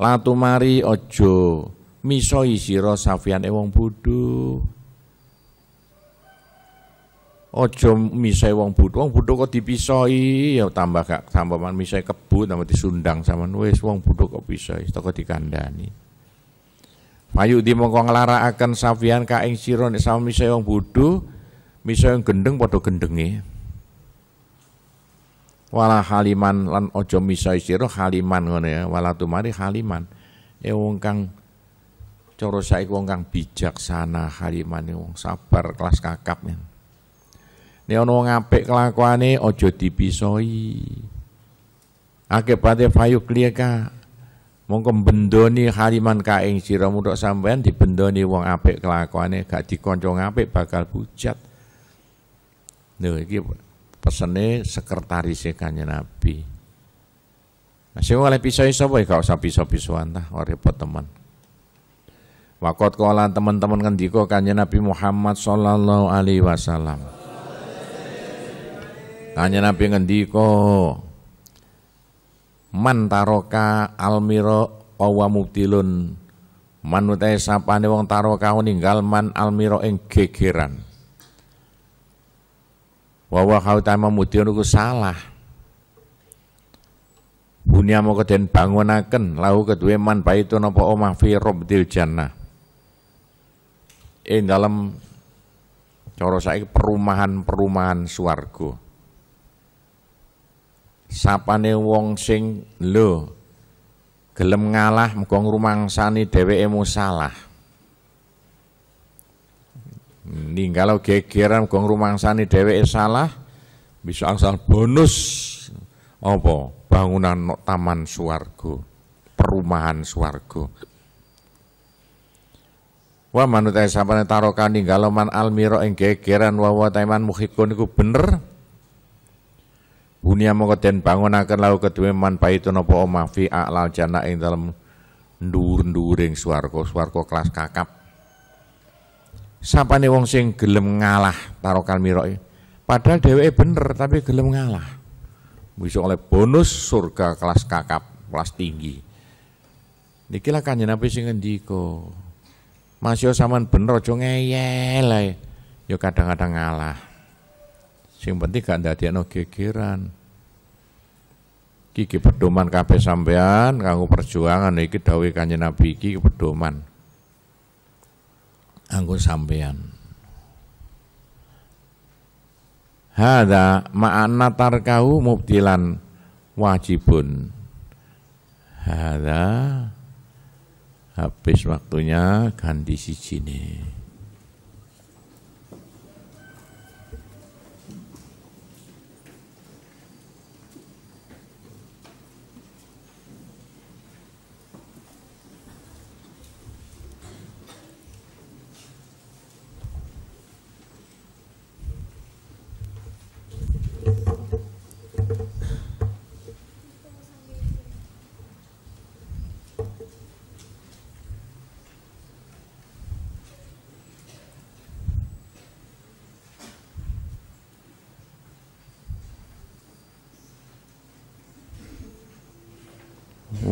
Speaker 1: Latu mari ojo misoi isiro safian ewong eh, budu Ojo miso wong budu wong budu kok dipisoi ya tambah gak tambah man misoi kebut, tambah disundang sama wis wong budu kok pisoi toko dikandani. Mayu di mongko akan safian ka ing sira nek sami misaya wong bodho, misaya gendeng padha gendenge. Wala haliman lan aja misa sira haliman ngono ya, wala tumari haliman. Ya wong kang cara saiki wong kang bijaksana haliman ya, wong sabar kelas kakap. men. Nek ana wong apik kelakuane aja dipisoi. Akibate fayuk liyaka Mongko bendoni hariman kaing sira mudhok sampean dibendoni wong apik kelakuane gak dikoncong ape bakal bujat. Lho iki pesene sekretaris Kanjeng Nabi. Nah, sing oleh pisau sapa ya gak usah pisau-pisuan tah repot teman. Wakot kola teman-teman diko Kanjeng Nabi Muhammad sallallahu alaihi wasallam. Kanjeng Nabi ngendiko, man taroka almiro wa mubtilun manutai sapane wong taroka ninggal man almiro ing gegeran wawa kau tama mubtilun iku salah Bunia moko den bangunaken lau kedue man baitu nopo omah fi rabdil jannah. Ing dalam cara saiki perumahan-perumahan suargo sapane wong sing Lo, gelem ngalah muga ngrumangsani dheweke Nih kalau gegeran muga ngrumangsani dheweke salah bisa angsal bonus apa bangunan taman Suwargo, perumahan swarga wa manut sapane tarokani galoman almira ing gegeran wa wa taiman muhibun iku bener Bunia keten bangun akan lalu ketemu man baitun apa omah fi a'lal jana ing dalam ndur-nduring swarga, swarga kelas kakap. nih wong sing gelem ngalah tarokan miroi. Padahal dewe bener tapi gelem ngalah. Bisa oleh bonus surga kelas kakap, kelas tinggi. Niki lah Nabi sing ngendika. Mas yo bener jo ngeyel lah. Yo kadang-kadang ngalah. Sing penting gak ndadekno gegeran. kiki pedoman kabeh sampean kanggo perjuangan iki dawuh Kanjeng Nabi iki pedoman. Anggo sampean. Hada ma'ana tarkahu mubtilan wajibun. Hada habis waktunya ganti si jini.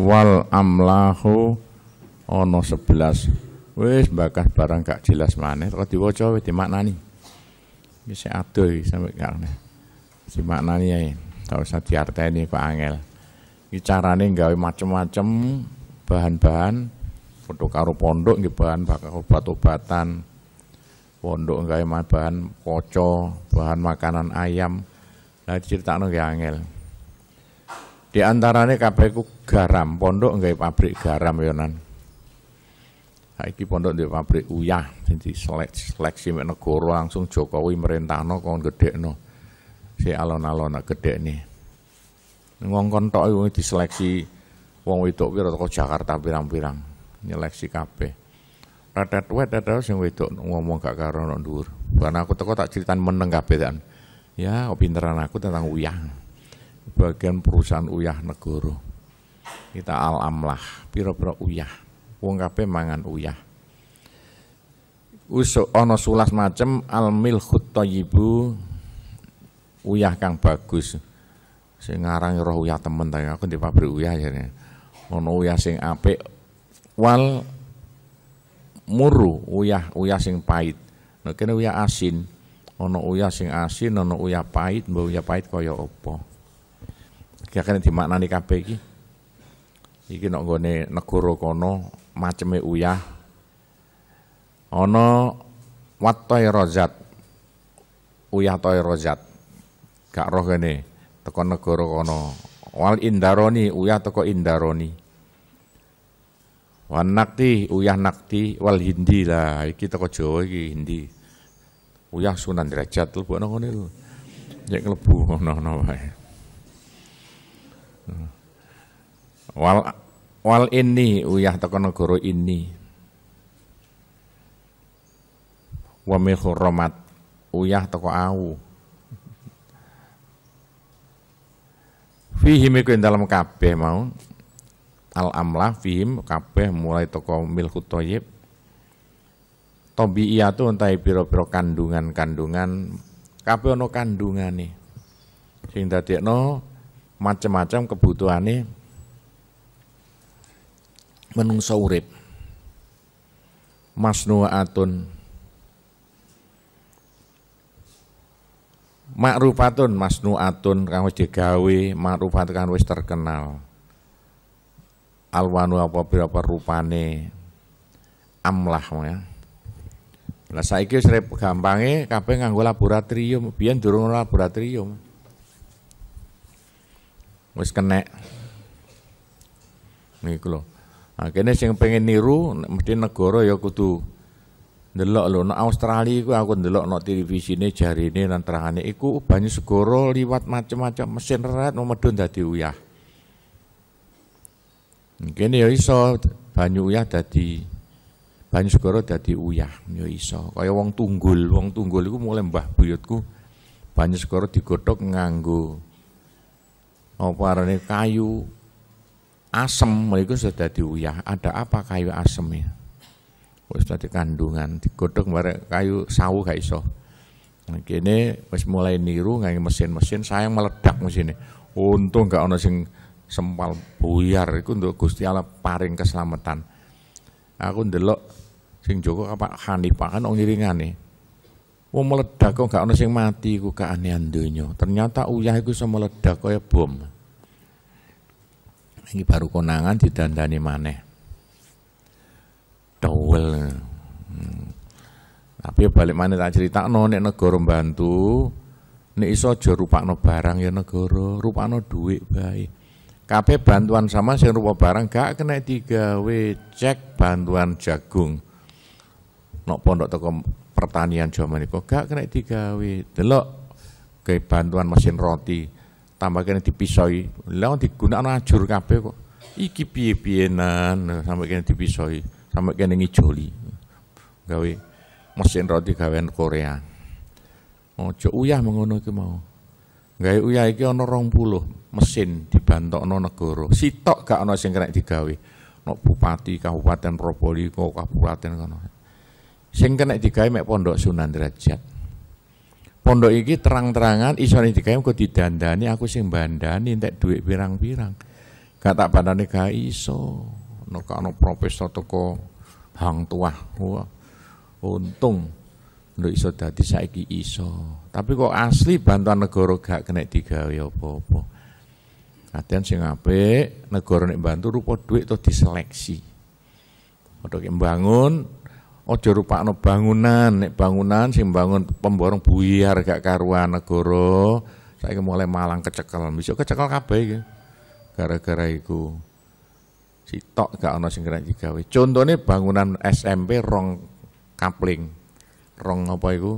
Speaker 1: wal amlahu ono sebelas wis bakah barang gak jelas mana. kok diwaca wis dimaknani bisa ya, adoh sampe gak ngene dimaknani ae ya, ya. tau usah ini Pak Angel Bicara carane gawe macem-macem bahan-bahan foto karo pondok nggih bahan bakal obat-obatan pondok gawe bahan koco bahan makanan ayam lah cerita nggih angel di antaranya kabeh ku garam, pondok nggak pabrik garam yonan. Ya, Aki pondok di pabrik uyah, jadi seleksi seleksi negara langsung Jokowi merintahno kon no, Si alon-alon gede nih. kontok Ngongkon di diseleksi wong widok pira toko Jakarta pirang-pirang nyeleksi kabeh. Retet wet tetes sing widok ngomong gak karo nang dur. Karena aku toko tak ceritan meneng kabeh Ya, pinteran aku tentang uyah bagian perusahaan uyah negoro. Kita al-amlah, pira-pira uyah. Wong kape mangan uyah. Usuk ono sulas macem al-milkhut thayyibu uyah kang bagus. Sing ngarang roh uyah temen tapi aku di pabrik uyah ya ono ya. uyah sing ape, wal muru uyah uyah sing pahit. nah, kene uyah asin, ono uyah sing asin, ono uyah pahit, mbah uyah pahit kaya opo. Kakek dimaknani kabeh iki. Iki nek nggone negara kono maceme uyah. Ana watoy rozat. Uyah toy rozat. Gak roh kene teko negara kono. Wal indaroni uyah teko indaroni. Wan nakti uyah nakti wal hindi lah iki teko Jawa iki hindi. Uyah Sunan Derajat lho ngono ngene lho. Nek klebu ngono-ngono wae. Wal wal ini uyah teko negara ini. Wa romat uyah teko au. Fihim iku dalam kabeh mau al amla fihim kabeh mulai toko milku toyib tobi iya tuh entai piro piro kandungan kandungan kape ono kandungan nih sing dadi no macam-macam kebutuhan kebutuhane menungsa urip masnuatun makrufatun masnuatun kang wis digawe makrufat kang wis terkenal alwanu apa berapa rupane amlah ya lah saiki wis gampange kabeh nganggo laboratorium biyen durung laboratorium wis kenek. Niku lho. Akhirnya sing pengen niru mesti negara ya kudu ndelok lho nek Australia iku aku ndelok nek televisine jarine lan terangane iku banyu segoro liwat macam-macam mesin rerat memedun dadi uyah. Kene ya iso banyu uyah dadi banyu segoro dadi uyah ya iso. Kaya wong tunggul, wong tunggul iku mulai mbah buyutku banyu segoro digodhog nganggo apa arane kayu asem mereka sudah diuyah. Ada apa kayu asem ya? Wis tadi kandungan digodhog barek kayu sawu gak iso. Nah, kini wis mulai niru nggak mesin-mesin sayang meledak mesinnya. Untung gak ono sing sempal buyar itu untuk Gusti Allah paring keselamatan. Aku ndelok sing Joko apa Hanifah kan ngiringane. Wong meledak kok gak ono sing mati iku keanehan donya. Ternyata uyah iku iso meledak kaya bom. Ini baru konangan didandani maneh. Dowel. Hmm. Tapi ya balik mana tak cerita no, nek negara bantu, nek iso aja rupakno barang ya negara, rupakno duit baik. Kape bantuan sama sing rupa barang gak kena tiga w cek bantuan jagung. Nok pondok teko pertanian jawa iku gak kena digawe. Delok ke bantuan mesin roti tambah kena dipisoi. lalu digunakan ajur kape kok. Iki piye nan sampai kena dipisoi, sampai kena ngijoli. Gawe mesin roti gawean Korea. cok uyah mengono ke mau. Gawe uyah iki rong puluh mesin ono negoro Sitok gak ono sing kena digawe. Nok bupati, kabupaten Probolinggo, kabupaten kono. Sing kena digawe mek pondok Sunan Derajat. Pondok iki terang-terangan isone digawe kok didandani aku sing bandani entek duit pirang-pirang. Gak tak bandane gak iso. Nek ana profesor toko hang tuah. Wah. Untung nduk iso dadi saiki iso. Tapi kok asli bantuan negara gak kena digawe apa-apa. Kadang sing apik negara nek bantu rupa duit tuh diseleksi. Untuk ki Ojo rupakno bangunan, nek bangunan sing bangun pemborong buyar gak karuan negara. Saiki mulai Malang kecekel, bisa kecekel kabeh iki. Gara-gara Si tok gak ana sing kena digawe. Contone bangunan SMP rong kapling. Rong apa iku?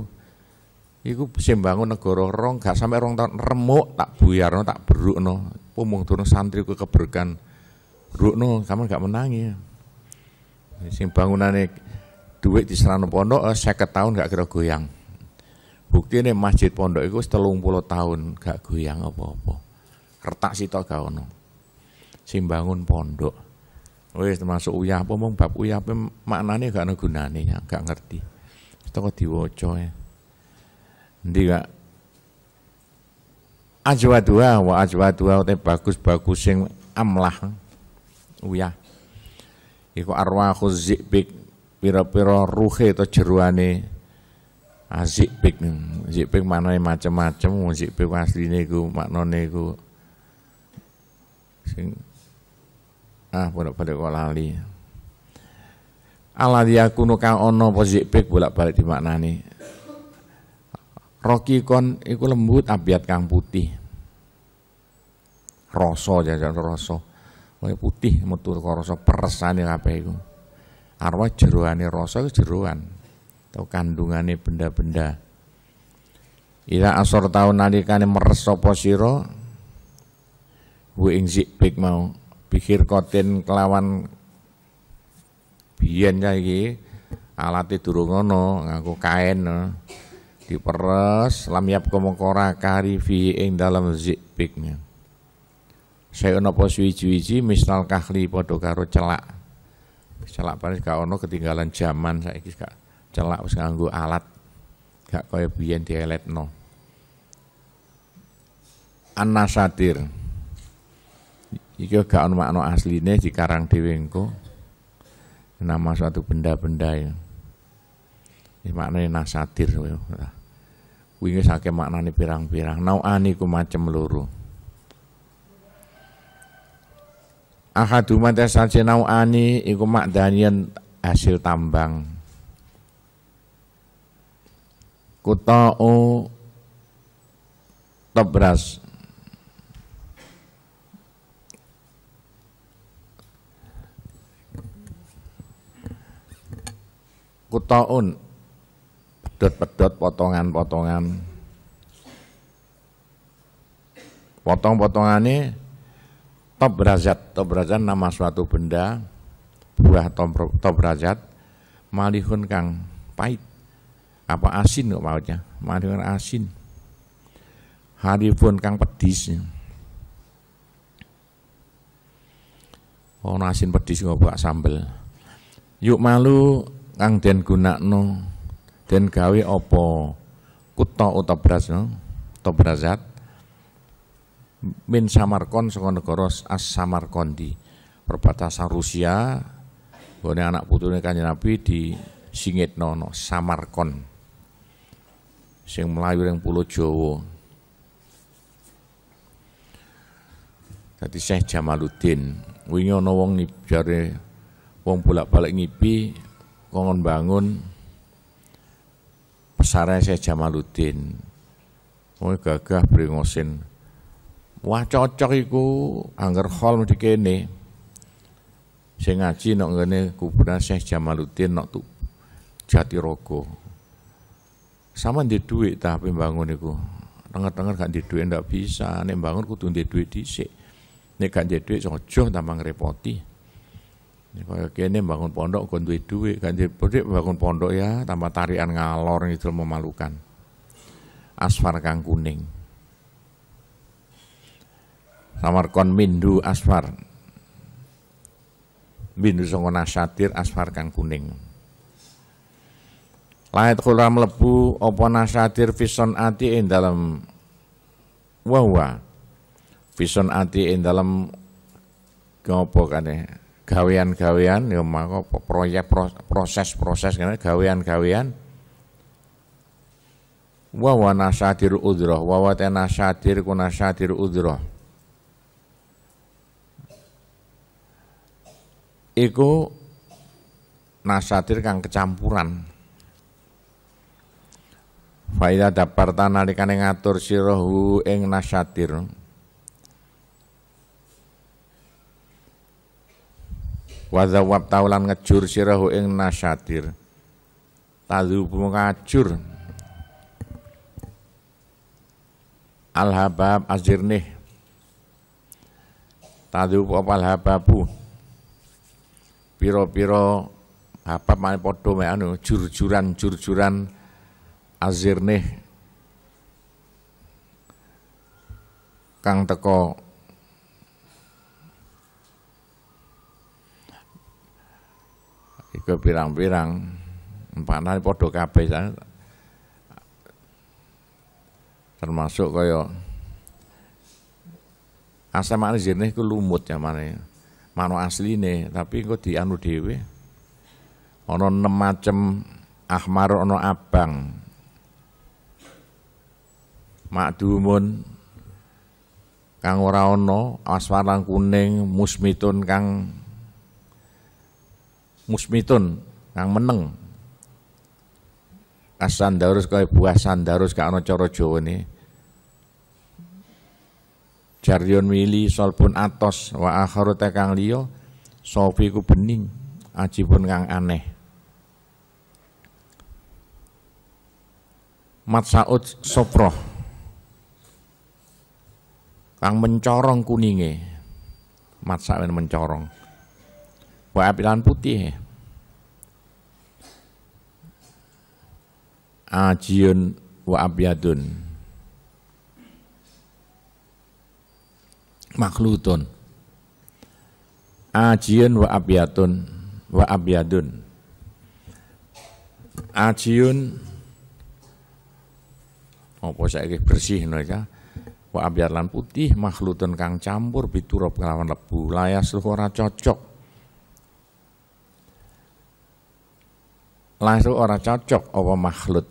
Speaker 1: Iku sing bangun negara rong gak sampe rong tahun remuk tak buyarno tak beruk berukno. Pumung turun santri ku keberkan. no, kamu gak menangi. Sing bangunane duit di serano pondok eh, saya tahun gak kira goyang bukti ini masjid pondok itu setelung puluh tahun gak goyang apa-apa kertak tau gak ono sing bangun pondok wes termasuk uyah apa mong bab uyah apa maknanya gak ono gunane ya gak ngerti itu kok diwaca ya endi gak dua wa dua te bagus-bagus yang amlah uyah iku zik bik pira-pira ruhe atau jeruane azikpik ah, mana maknane macam-macam azikpik asline iku maknane iku sing ah bolak-balik kok lali dia yakunu kang ono apa zikpik bolak-balik dimaknani Roki kon iku lembut abiat kang putih rasa jajan rasa Pokoknya putih metu kok rasa peresane kabeh iku arwah jeroane rasa jeruan atau kandungannya benda-benda ila asor tahun nalikane meresa sapa sira ing zikbik mau pikir kotin kelawan biyen ya iki alate durung kain eh. diperes lam yap komokora kari fi ing dalam zikbiknya saya ono suwi-suwi misal kahli podokaro celak celak panis gak ono ketinggalan zaman saiki gak celak wis nganggo alat gak kaya biyen dieletno anasatir iki gak ono makna asline dikarang dhewe engko nama suatu benda-benda ya ini maknanya nasatir wingi sake maknane pirang-pirang ani ku macem luru ahaduma nau ani, iku danian hasil tambang kutau tebras kutaun pedot-pedot potongan-potongan potong potongan ini. Top top brazat nama suatu benda buah top brazat malihun kang pahit apa asin kok mautnya malihun asin harifun kang pedis oh asin pedis buat sambel yuk malu kang den gunakno den gawe opo, kuto utop top brazat min Samarkon saka negara As Samarkandi perbatasan Rusia gone anak putune Kanjeng Nabi di Singet nono Samarkon sing melayu yang pulau Jawa Tadi Syekh Jamaluddin wingi ana wong jare wong bolak-balik ngipi kongon bangun pesare Syekh Jamaluddin oh gagah beringosin. Wah cocok iku angger hol di kene. Sing ngaji nok ngene kuburan Syekh Jamaluddin nok tuh roko. Sama di duit tapi bangun iku. Tengah-tengah gak di duit ndak bisa, nek bangun kudu di duit dhisik. Nek gak di duit sojo tambah repoti. Nek kaya kene bangun pondok kon duit, gak di duit bangun pondok ya tambah tarian ngalor itu memalukan. Asfar kang kuning. Samarkon mindu asfar. Mindu songona satir asfar kang kuning. lahat kula mlebu opo nasatir vison ati in dalam wawa. vison ati in dalam apa kane gawean-gawean ya maka proyek proses-proses kene gawean-gawean wawa nasatir udroh wawa tenasatir kunasadir udroh iku nasatir kang kecampuran. Faida daparta nalikane ngatur sirahu eng nasatir. wazawab taulan ngejur sirahu eng nasatir. tadu ngajur. Al-habab azirnih. tadu apa alhababu hababu piro-piro apa mana podo me anu jurjuran jurjuran Azirneh kang teko iku pirang-pirang empana podo kabeh termasuk koyo asam azirnih ku lumut ya mana ya mano nih, tapi kok di dhewe Ono enam macem ahmar ono abang makdumun kang ora ana aswarang kuning musmitun kang musmitun kang meneng kasandarus kaya buah sandarus kak coro jowo nih. Jaryon wili solpun atos wa akharu kang liya sofi ku bening ajibun kang aneh. Matsaud soproh kang mencorong kuninge. Matsa mencorong. Wa apilan putih. Ajiun wa abyadun. makhlutun ajiun wa abiyatun wa abiyadun ajiun apa saiki bersih mereka wa abiyatlan putih makhlutun kang campur biturup kelawan lebu layas ora cocok langsung ora cocok apa makhluk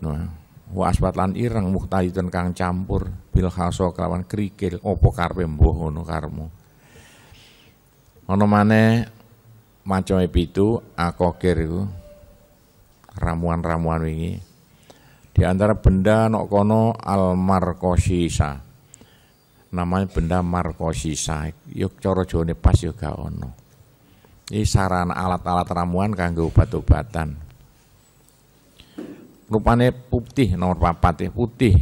Speaker 1: wa aswatlan irang ireng kang campur bil khaso kelawan krikil opo karpe mbuh ngono karmu ono maneh macam pitu akokir itu ramuan-ramuan wingi di antara benda nok kono al markosisa namanya benda markosisa yuk coro jone pas yuk ga ono ini saran alat-alat ramuan kanggo obat-obatan rupane putih nomor papat ya putih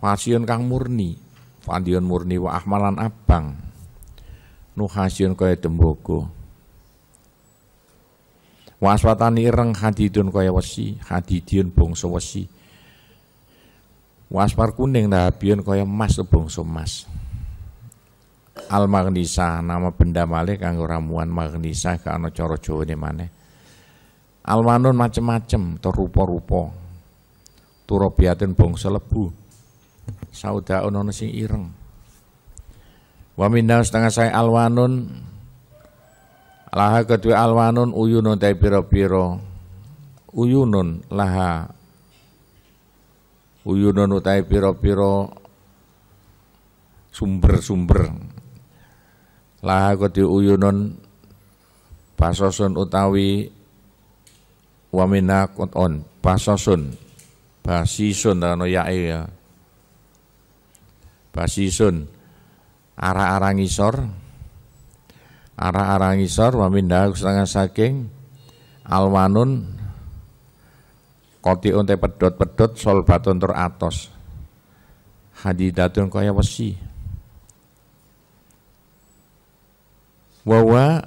Speaker 1: Wasion kang murni, pandion murni wa ahmalan abang. Nuhasion kaya demboko. Waswatani ireng hadidun kaya wesi, hadidun bangsa wesi. Waspar kuning dahabion kaya emas bangsa emas. Al Magnisa nama benda malih kanggo ramuan Magnisa gak ana cara Jawane maneh. Almanun macem-macem, terupa-rupa. Turabiatin bangsa lebu sauda ono sing ireng wa minna setengah saya alwanun laha kedua alwanun uyunun tai piro-piro uyunun laha uyunun utai piro-piro sumber-sumber laha kedua uyunun pasosun utawi wamina koton pasosun basisun dan ya ya basisun arah-arah ngisor arah-arah ngisor waminda setengah saking alwanun koti unte pedot pedot batun tur atos hadidatun kaya wesi wawa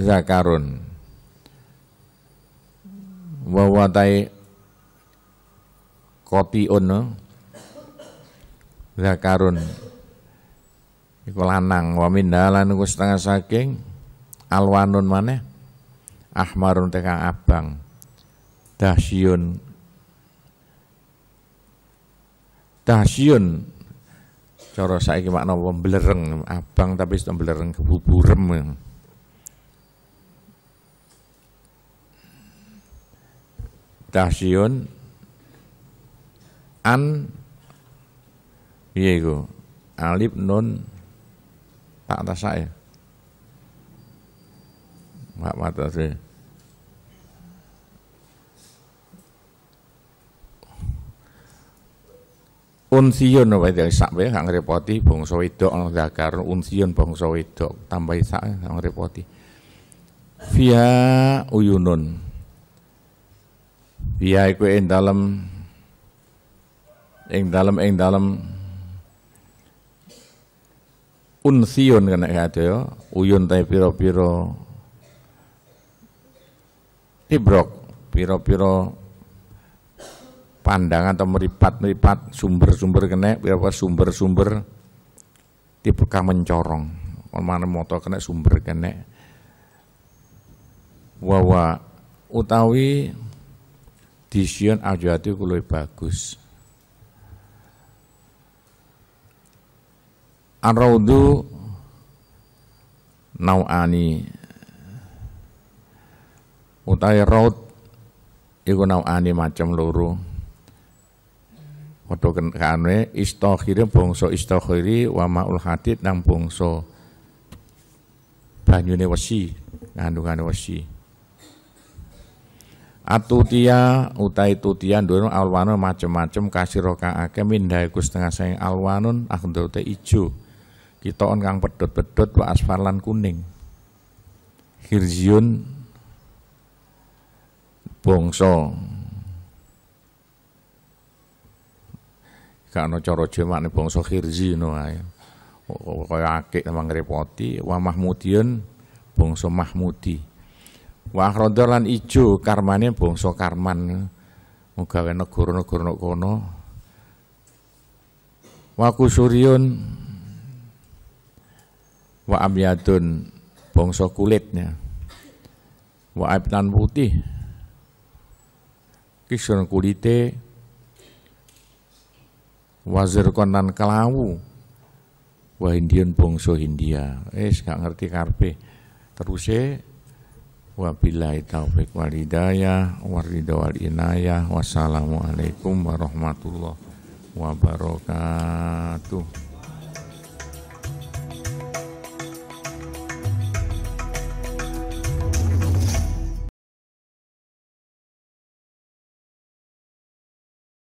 Speaker 1: zakarun wawa tai koti ono zakarun iku lanang wa minda lan iku setengah saking alwanun maneh ahmarun teka abang dahsyun, dahsyun, cara saiki makna mblereng abang tapi wis mblereng kebuburem dahsyun, an Iya itu Alif nun tak atas saya Mbak mata sih. Ya? Unsiun apa itu sak ya gak ngrepoti bangsa wedok ana zakar unsiyun bangsa wedok tambah sak ya? gak ngrepoti. Fiha uyunun. Fiha iku ing dalam, ing dalam, ing dalam unsiun kena ya, uyun tai piro-piro tibrok piro-piro pandangan atau meripat-meripat sumber-sumber kena piro sumber-sumber tipe mencorong mana motor kena sumber kena wawa utawi dision ajuati kuloi bagus Ar-Raudu Nau'ani utai raud iku Nau'ani macam loro padha kanwe Istokhiri pungso istokhiri wa maul hadid nang bongso banyune wesi Ngandungan wesi Atutia utai tutian dulu alwanun macem-macem kasiro roka ake mindai setengah sayang alwanun akhdhate ijo Kitoon kang pedot-pedot wa asfalan kuning. Khirziun bangsa gak coro cara nih bangsa khirzi ngono ae. Kaya akik sama ngrepoti wa mahmudiun bangsa mahmudi. Wa akhradha ijo karmane bangsa karman. Muga negara-negara kono. Wa Kusurion wa amyadun bongso kulitnya wa abnan putih kisun kulite wazir konan kelawu wa hindian bongso Hindia eh gak ngerti karpe teruse wa billahi taufik wal hidayah waridha wal inayah wassalamualaikum warahmatullahi wabarakatuh